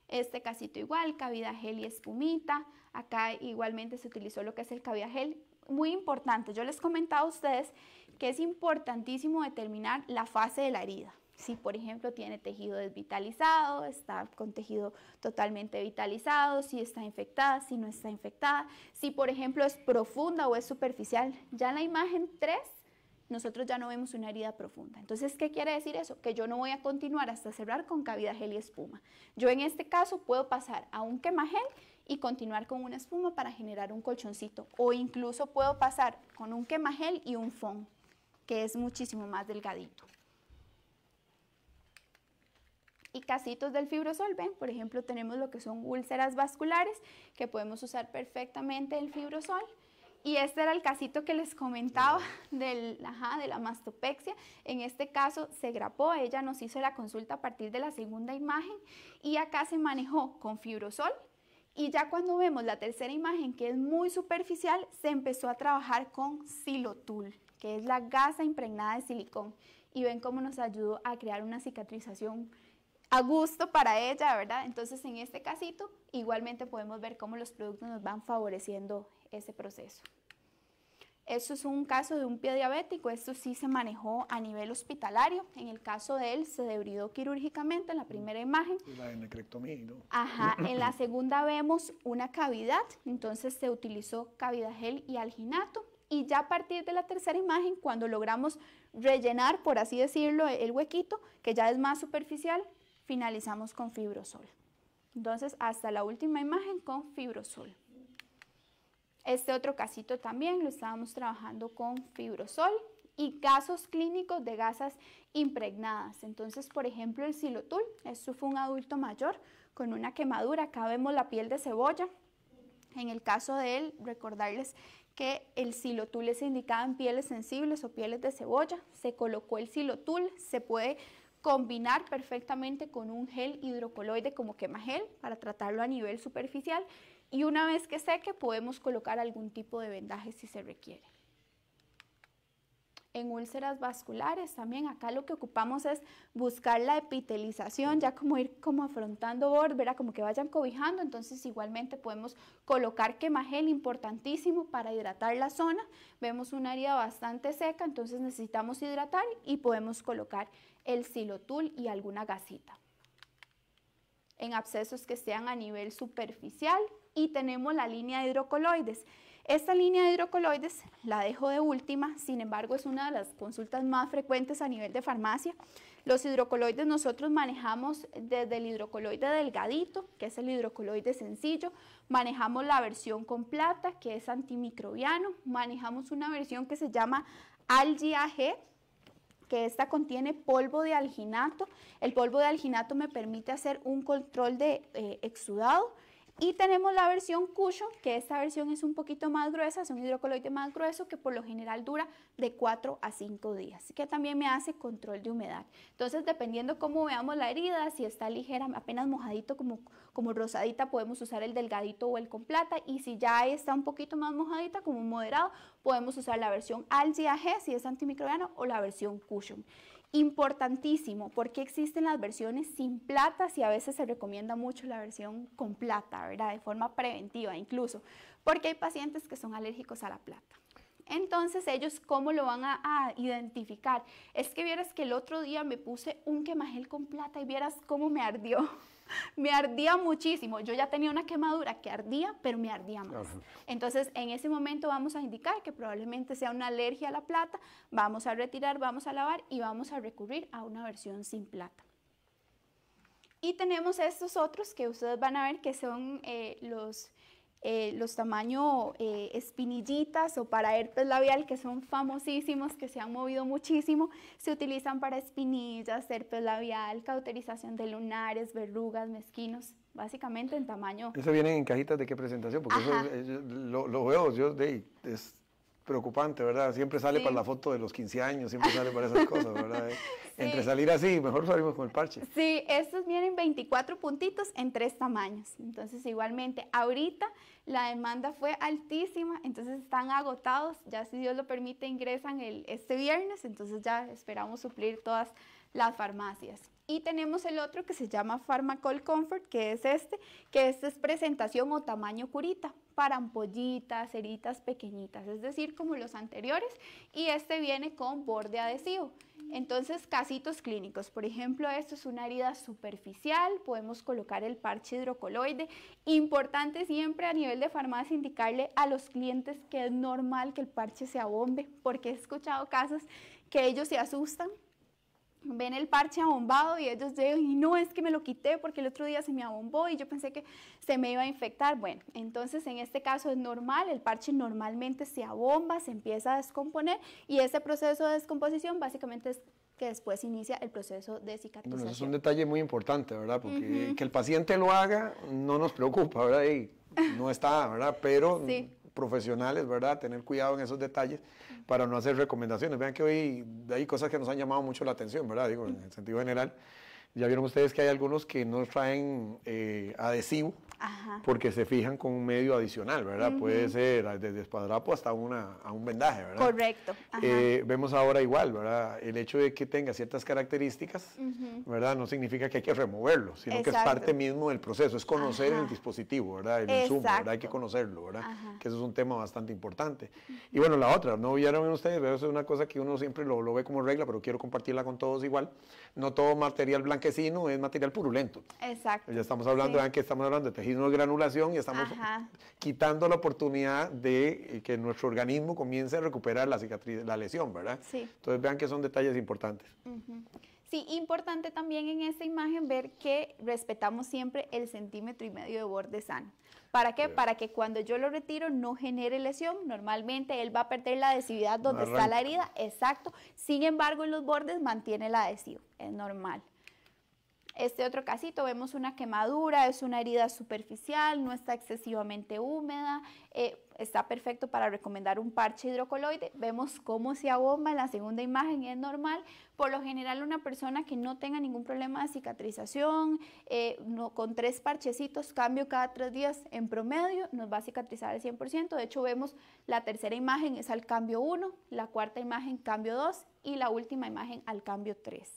Este casito igual, cabida gel y espumita. Acá igualmente se utilizó lo que es el cavidad gel. Muy importante, yo les comentaba a ustedes que es importantísimo determinar la fase de la herida. Si por ejemplo tiene tejido desvitalizado, está con tejido totalmente vitalizado, si está infectada, si no está infectada, si por ejemplo es profunda o es superficial. Ya en la imagen 3 nosotros ya no vemos una herida profunda. Entonces, ¿qué quiere decir eso? Que yo no voy a continuar hasta cerrar con cavidad gel y espuma. Yo en este caso puedo pasar a un quema y continuar con una espuma para generar un colchoncito. O incluso puedo pasar con un quema y un foam, que es muchísimo más delgadito. Y casitos del fibrosol, ven, por ejemplo, tenemos lo que son úlceras vasculares, que podemos usar perfectamente el fibrosol y este era el casito que les comentaba del, ajá, de la mastopexia. En este caso se grapó, ella nos hizo la consulta a partir de la segunda imagen y acá se manejó con fibrosol. Y ya cuando vemos la tercera imagen, que es muy superficial, se empezó a trabajar con silotul, que es la gasa impregnada de silicón. Y ven cómo nos ayudó a crear una cicatrización a gusto para ella, ¿verdad? Entonces en este casito igualmente podemos ver cómo los productos nos van favoreciendo ese proceso. eso es un caso de un pie diabético, esto sí se manejó a nivel hospitalario. En el caso de él se debridó quirúrgicamente en la primera imagen. la ¿no? Ajá, en la segunda vemos una cavidad, entonces se utilizó cavidad gel y alginato. Y ya a partir de la tercera imagen, cuando logramos rellenar, por así decirlo, el huequito, que ya es más superficial, finalizamos con fibrosol. Entonces, hasta la última imagen con fibrosol. Este otro casito también lo estábamos trabajando con fibrosol y casos clínicos de gasas impregnadas. Entonces, por ejemplo, el silotul, esto fue un adulto mayor con una quemadura, acá vemos la piel de cebolla. En el caso de él, recordarles que el silotul es indicado en pieles sensibles o pieles de cebolla. Se colocó el silotul, se puede combinar perfectamente con un gel hidrocoloide como quema gel para tratarlo a nivel superficial y una vez que seque podemos colocar algún tipo de vendaje si se requiere. En úlceras vasculares también acá lo que ocupamos es buscar la epitelización, ya como ir como afrontando bord, como que vayan cobijando, entonces igualmente podemos colocar quemagel importantísimo para hidratar la zona, vemos un área bastante seca, entonces necesitamos hidratar y podemos colocar el silotul y alguna gasita en abscesos que sean a nivel superficial, y tenemos la línea de hidrocoloides. Esta línea de hidrocoloides la dejo de última, sin embargo es una de las consultas más frecuentes a nivel de farmacia. Los hidrocoloides nosotros manejamos desde el hidrocoloide delgadito, que es el hidrocoloide sencillo, manejamos la versión con plata, que es antimicrobiano, manejamos una versión que se llama ALGIAG, que esta contiene polvo de alginato. El polvo de alginato me permite hacer un control de eh, exudado, y tenemos la versión cushion, que esta versión es un poquito más gruesa, es un hidrocoloide más grueso que por lo general dura de 4 a 5 días, que también me hace control de humedad. Entonces, dependiendo cómo veamos la herida, si está ligera, apenas mojadito como, como rosadita, podemos usar el delgadito o el con plata. Y si ya está un poquito más mojadita, como moderado, podemos usar la versión al si es antimicrobiano, o la versión cushion. Importantísimo, porque existen las versiones sin plata y a veces se recomienda mucho la versión con plata, ¿verdad? De forma preventiva incluso, porque hay pacientes que son alérgicos a la plata. Entonces, ellos, ¿cómo lo van a, a, identificar? Es que vieras que el otro día me puse un quemagel con plata y vieras cómo me ardió. me ardía muchísimo. Yo ya tenía una quemadura que ardía, pero me ardía más. Entonces, en ese momento vamos a indicar que probablemente sea una alergia a la plata, vamos a retirar, vamos a lavar y vamos a recurrir a una versión sin plata. Y tenemos estos otros que ustedes van a ver que son eh, los eh, los tamaños eh, espinillitas o para herpes labial que son famosísimos, que se han movido muchísimo, se utilizan para espinillas, herpes labial, cauterización de lunares, verrugas, mezquinos, básicamente en tamaño. ¿Eso vienen en cajitas de qué presentación? Porque eso, lo, veo, yo de, preocupante, ¿verdad? Siempre sale para la foto de los 15 años, siempre sale para esas cosas, ¿verdad? Eh, entre salir así, mejor salimos con el parche. Sí, estos vienen 24 puntitos en tres tamaños. Entonces, igualmente, ahorita la demanda fue altísima, entonces están agotados. Ya si Dios lo permite, ingresan el, este viernes, entonces ya esperamos suplir todas las farmacias. Y tenemos el otro que se llama Pharmacol Comfort, que es este, que este es presentación o tamaño curita para ampollitas, heritas pequeñitas, es decir, como los anteriores, y este viene con borde adhesivo. Entonces, casitos clínicos, por ejemplo, esto es una herida superficial, podemos colocar el parche hidrocoloide. Importante siempre a nivel de farmacia indicarle a los clientes que es normal que el parche se abombe, porque he escuchado casos que ellos se asustan ven el parche abombado y ellos llegan y no es que me lo quité porque el otro día se me abombó y yo pensé que se me iba a infectar. Bueno, entonces en este caso es normal, el parche normalmente se abomba, se empieza a descomponer y ese proceso de descomposición básicamente es que después inicia el proceso de cicatrización. es un detalle muy importante, ¿verdad? Porque que el paciente lo haga no nos preocupa, ¿verdad? Y no está, ¿verdad? Pero sí profesionales, ¿verdad? Tener cuidado en esos detalles para no hacer recomendaciones. Vean que hoy hay cosas que nos han llamado mucho la atención, ¿verdad? Digo, en el sentido general. Ya vieron ustedes que hay algunos que no traen eh, adhesivo porque se fijan con un medio adicional, ¿verdad? Puede ser desde espadrapo hasta una, a un vendaje, ¿verdad? Correcto. Eh, vemos ahora igual, ¿verdad? El hecho de que tenga ciertas características, ¿verdad? No significa que hay que removerlo, sino que es parte mismo del proceso, es conocer el dispositivo, ¿verdad? El insumo, ¿verdad? Hay que conocerlo, ¿verdad? Que eso es un tema bastante importante. Y bueno, la otra, no vieron ustedes, pero eso es una cosa que uno siempre lo, lo ve como regla, pero quiero compartirla con todos igual. No todo material blanco no es material purulento. Exacto. Ya estamos hablando, vean que estamos hablando de tejido de granulación y estamos quitando la oportunidad de eh, que nuestro organismo comience a recuperar la cicatriz, la lesión, ¿verdad? Sí. Entonces vean que son detalles importantes. Sí, importante también en esta imagen ver que respetamos siempre el centímetro y medio de borde sano. ¿Para qué? Para que cuando yo lo retiro no genere lesión. Normalmente él va a perder la adhesividad donde está la herida, exacto. Sin embargo, en los bordes mantiene el adhesivo, es normal. Este otro casito vemos una quemadura, es una herida superficial, no está excesivamente húmeda, eh, está perfecto para recomendar un parche hidrocoloide. Vemos cómo se abomba en la segunda imagen, es normal. Por lo general, una persona que no tenga ningún problema de cicatrización, eh, con tres parchecitos, cambio cada tres días en promedio, nos va a cicatrizar al 100%. De hecho, vemos la tercera imagen es al cambio 1, la cuarta imagen cambio 2 y la última imagen al cambio 3.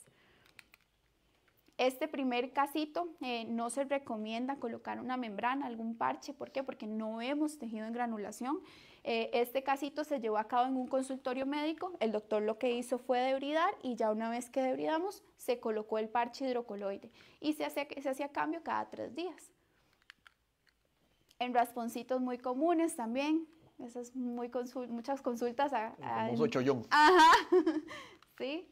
Este primer casito eh, no se recomienda colocar una membrana, algún parche, ¿por qué? Porque no hemos tejido en granulación. Eh, este casito se llevó a cabo en un consultorio médico, el doctor lo que hizo fue debridar y ya una vez que debridamos se colocó el parche hidrocoloide y se hacía se hacía cambio cada tres días. En rasponcitos muy comunes también, esas muy muchas consultas. A, a Ajá, sí.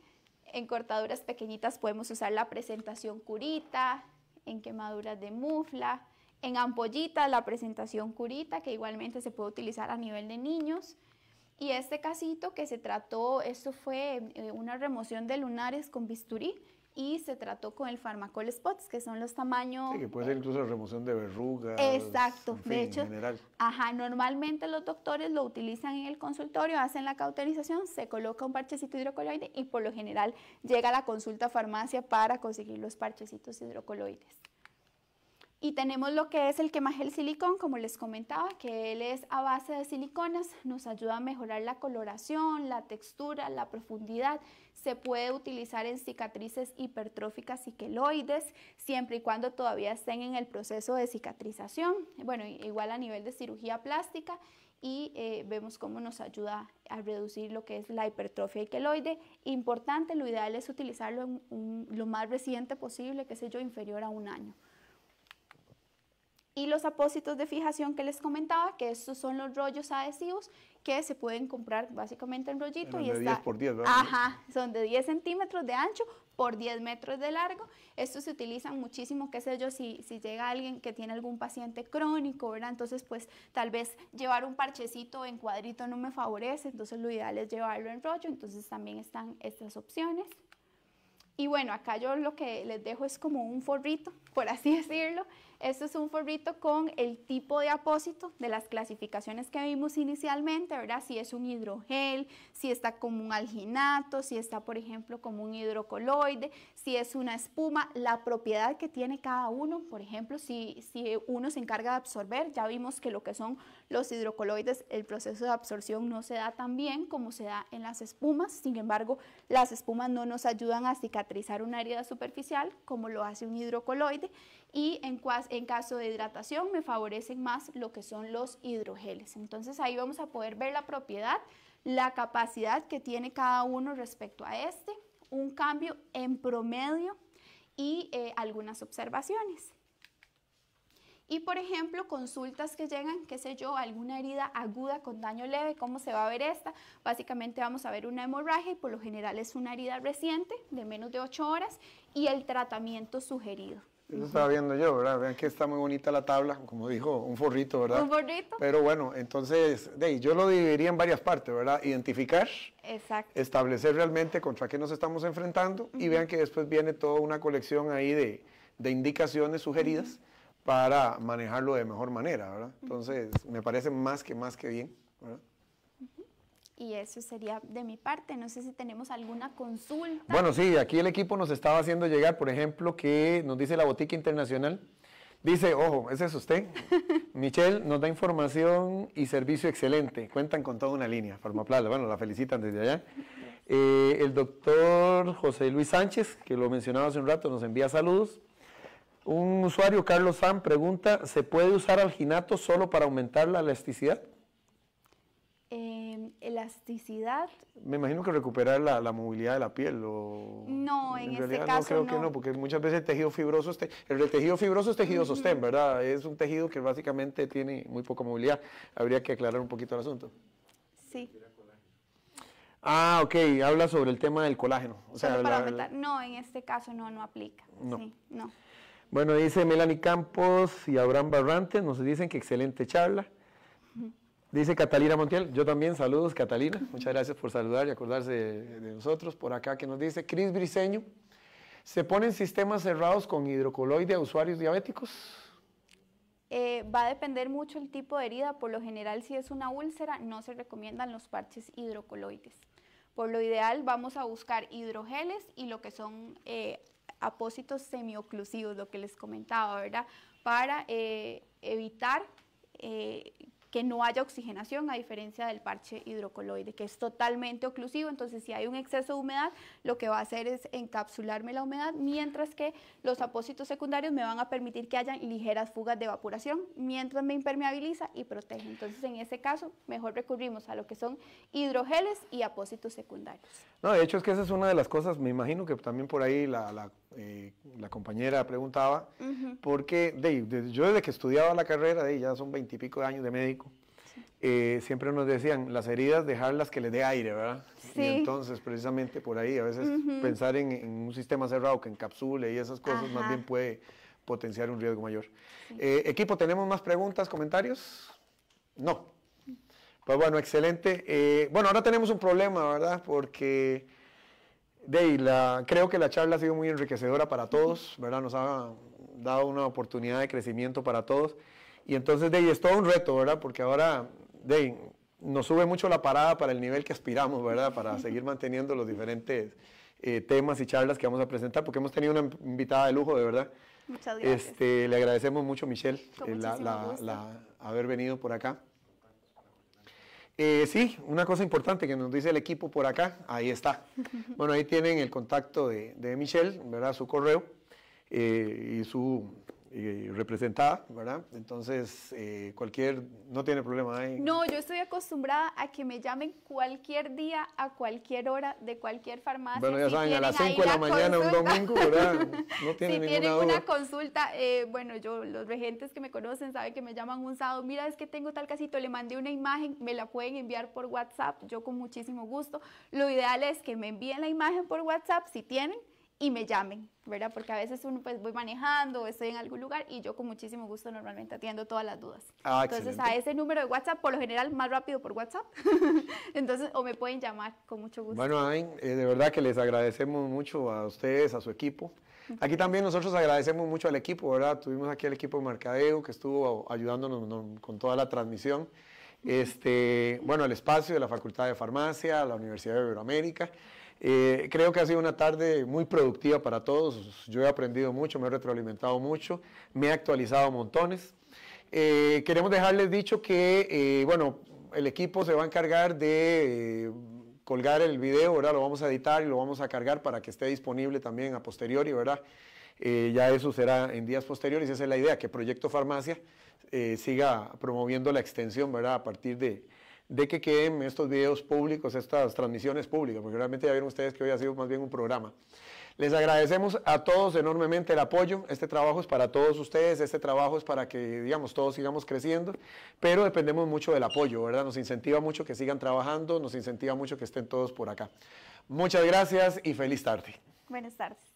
En cortaduras pequeñitas podemos usar la presentación curita, en quemaduras de mufla, en ampollitas la presentación curita que igualmente se puede utilizar a nivel de niños. Y este casito que se trató, esto fue eh, una remoción de lunares con bisturí, y se trató con el Farmacol Spots, que son los tamaños... que puede ser incluso remoción de verrugas. Exacto, de hecho, ajá, normalmente los doctores lo utilizan en el consultorio, hacen la cauterización, se coloca un parchecito hidrocoloide y por lo general llega a la consulta farmacia para conseguir los parchecitos hidrocoloides. Y tenemos lo que es el el silicón, como les comentaba, que él es a base de siliconas, nos ayuda a mejorar la coloración, la textura, la profundidad. Se puede utilizar en cicatrices hipertróficas y queloides, siempre y cuando todavía estén en el proceso de cicatrización. Bueno, igual a nivel de cirugía plástica y eh, vemos cómo nos ayuda a reducir lo que es la hipertrofia y queloide. Importante, lo ideal es utilizarlo lo más reciente posible, que sé yo, inferior a un año y los apósitos de fijación que les comentaba, que estos son los rollos adhesivos que se pueden comprar básicamente en rollito. Son y de está, 10 por 10, ¿verdad? Ajá, son de 10 centímetros de ancho por 10 metros de largo. Estos se utilizan muchísimo, qué sé yo, si, si llega alguien que tiene algún paciente crónico, ¿verdad? Entonces, pues tal vez llevar un parchecito en cuadrito no me favorece, entonces lo ideal es llevarlo en rollo, entonces también están estas opciones. Y bueno, acá yo lo que les dejo es como un forrito, por así decirlo, este es un forrito con el tipo de apósito de las clasificaciones que vimos inicialmente, ¿verdad? Si es un hidrogel, si está como un alginato, si está, por ejemplo, como un hidrocoloide, si es una espuma, la propiedad que tiene cada uno, por ejemplo, si, si uno se encarga de absorber, ya vimos que lo que son los hidrocoloides, el proceso de absorción no se da tan bien como se da en las espumas, sin embargo, las espumas no nos ayudan a cicatrizar una herida superficial como lo hace un hidrocoloide y en, caso de hidratación me favorecen más lo que son los hidrogeles. Entonces ahí vamos a poder ver la propiedad, la capacidad que tiene cada uno respecto a este, un cambio en promedio y eh, algunas observaciones. Y por ejemplo, consultas que llegan, qué sé yo, alguna herida aguda con daño leve, ¿cómo se va a ver esta? Básicamente vamos a ver una hemorragia y por lo general es una herida reciente de menos de 8 horas y el tratamiento sugerido. Eso estaba viendo yo, ¿verdad? Vean que está muy bonita la tabla, como dijo, un forrito, ¿verdad? Un forrito. Pero bueno, entonces, de yo lo dividiría en varias partes, ¿verdad? Identificar, establecer realmente contra qué nos estamos enfrentando y vean que después viene toda una colección ahí de, indicaciones sugeridas para manejarlo de mejor manera, ¿verdad? Entonces, me parece más que más que bien, ¿verdad? y eso sería de mi parte. No sé si tenemos alguna consulta. Bueno, sí, aquí el equipo nos estaba haciendo llegar, por ejemplo, que nos dice la Botica Internacional. Dice, ojo, ese es usted. Michelle nos da información y servicio excelente. Cuentan con toda una línea. Farmaplas, bueno, la felicitan desde allá. Eh, el doctor José Luis Sánchez, que lo mencionaba hace un rato, nos envía saludos. Un usuario, Carlos San, pregunta, ¿se puede usar alginato solo para aumentar la elasticidad? elasticidad. Me imagino que recuperar la, movilidad de la piel. O, no, en, este caso. No creo que no, porque muchas veces el tejido fibroso, el tejido fibroso es tejido sostén, ¿verdad? Es un tejido que básicamente tiene muy poca movilidad. Habría que aclarar un poquito el asunto. Sí. Ah, ok, habla sobre el tema del colágeno. No, en este caso no, no aplica. no. Bueno, dice Melanie Campos y Abraham Barrantes, nos dicen que excelente charla. Dice Catalina Montiel, yo también, saludos Catalina, muchas gracias por saludar y acordarse de, nosotros. Por acá que nos dice Cris Briceño, ¿se ponen sistemas cerrados con hidrocoloide a usuarios diabéticos? Eh, va a depender mucho el tipo de herida, por lo general si es una úlcera no se recomiendan los parches hidrocoloides. Por lo ideal vamos a buscar hidrogeles y lo que son eh, apósitos semioclusivos, lo que les comentaba, ¿verdad? Para eh, evitar que no haya oxigenación, a diferencia del parche hidrocoloide, que es totalmente oclusivo. Entonces, si hay un exceso de humedad, lo que va a hacer es encapsularme la humedad, mientras que los apósitos secundarios me van a permitir que haya ligeras fugas de evaporación, mientras me impermeabiliza y protege. Entonces, en ese caso, mejor recurrimos a lo que son hidrogeles y apósitos secundarios. No, de hecho es que esa es una de las cosas, me imagino que también por ahí la eh, la compañera preguntaba, porque yo desde que estudiaba la carrera, ya son veintipico de años de médico, eh, siempre nos decían, las heridas dejarlas que les dé aire, ¿verdad? Sí. Y entonces, precisamente por ahí, a veces pensar en, un sistema cerrado que encapsule y esas cosas más bien puede potenciar un riesgo mayor. Eh, equipo, ¿tenemos más preguntas, comentarios? No. Pues bueno, excelente. bueno, ahora tenemos un problema, ¿verdad? Porque... Dey, la, creo que la charla ha sido muy enriquecedora para todos, ¿verdad? Nos ha dado una oportunidad de crecimiento para todos. Y entonces, Dey, es todo un reto, ¿verdad? Porque ahora, Dey, nos sube mucho la parada para el nivel que aspiramos, ¿verdad? Para seguir manteniendo los diferentes eh, temas y charlas que vamos a presentar, porque hemos tenido una invitada de lujo, de verdad. Muchas gracias. Este, le agradecemos mucho, Michelle, eh, la, haber venido por acá. Eh, sí, una cosa importante que nos dice el equipo por acá, ahí está. Bueno, ahí tienen el contacto de, Michelle, ¿verdad? su correo eh, y su y eh, representada, ¿verdad? Entonces, eh, cualquier, no tiene problema ahí. ¿eh? No, yo estoy acostumbrada a que me llamen cualquier día, a cualquier hora, de cualquier farmacia. Bueno, ya saben, a las 5 de la, mañana un domingo, ¿verdad? No tienen si tienen una consulta, bueno, yo, los regentes que me conocen saben que me llaman un sábado, mira, es que tengo tal casito, le mandé una imagen, me la pueden enviar por WhatsApp, yo con muchísimo gusto. Lo ideal es que me envíen la imagen por WhatsApp, si tienen, y me llamen, ¿verdad? Porque a veces uno pues voy manejando o estoy en algún lugar y yo con muchísimo gusto normalmente atiendo todas las dudas. Ah, entonces a ese número de WhatsApp, por lo general más rápido por WhatsApp, entonces o me pueden llamar con mucho gusto. Bueno, Ayn, eh, de verdad que les agradecemos mucho a ustedes, a su equipo. Aquí también nosotros agradecemos mucho al equipo, ¿verdad? Tuvimos aquí al equipo de mercadeo que estuvo ayudándonos con toda la transmisión. Este, bueno, el espacio de la Facultad de Farmacia, la Universidad de Iberoamérica. Eh, creo que ha sido una tarde muy productiva para todos. Yo he aprendido mucho, me he retroalimentado mucho, me he actualizado montones. Eh, queremos dejarles dicho que, eh, bueno, el equipo se va a encargar de colgar el video, ¿verdad? Lo vamos a editar y lo vamos a cargar para que esté disponible también a posteriori, ¿verdad? ya eso será en días posteriores. Esa es la idea, que Proyecto Farmacia siga promoviendo la extensión, ¿verdad? A partir de, de que queden estos videos públicos, estas transmisiones públicas, porque realmente ya vieron ustedes que hoy ha sido más bien un programa. Les agradecemos a todos enormemente el apoyo. Este trabajo es para todos ustedes, este trabajo es para que, digamos, todos sigamos creciendo, pero dependemos mucho del apoyo, ¿verdad? Nos incentiva mucho que sigan trabajando, nos incentiva mucho que estén todos por acá. Muchas gracias y feliz tarde. Buenas tardes.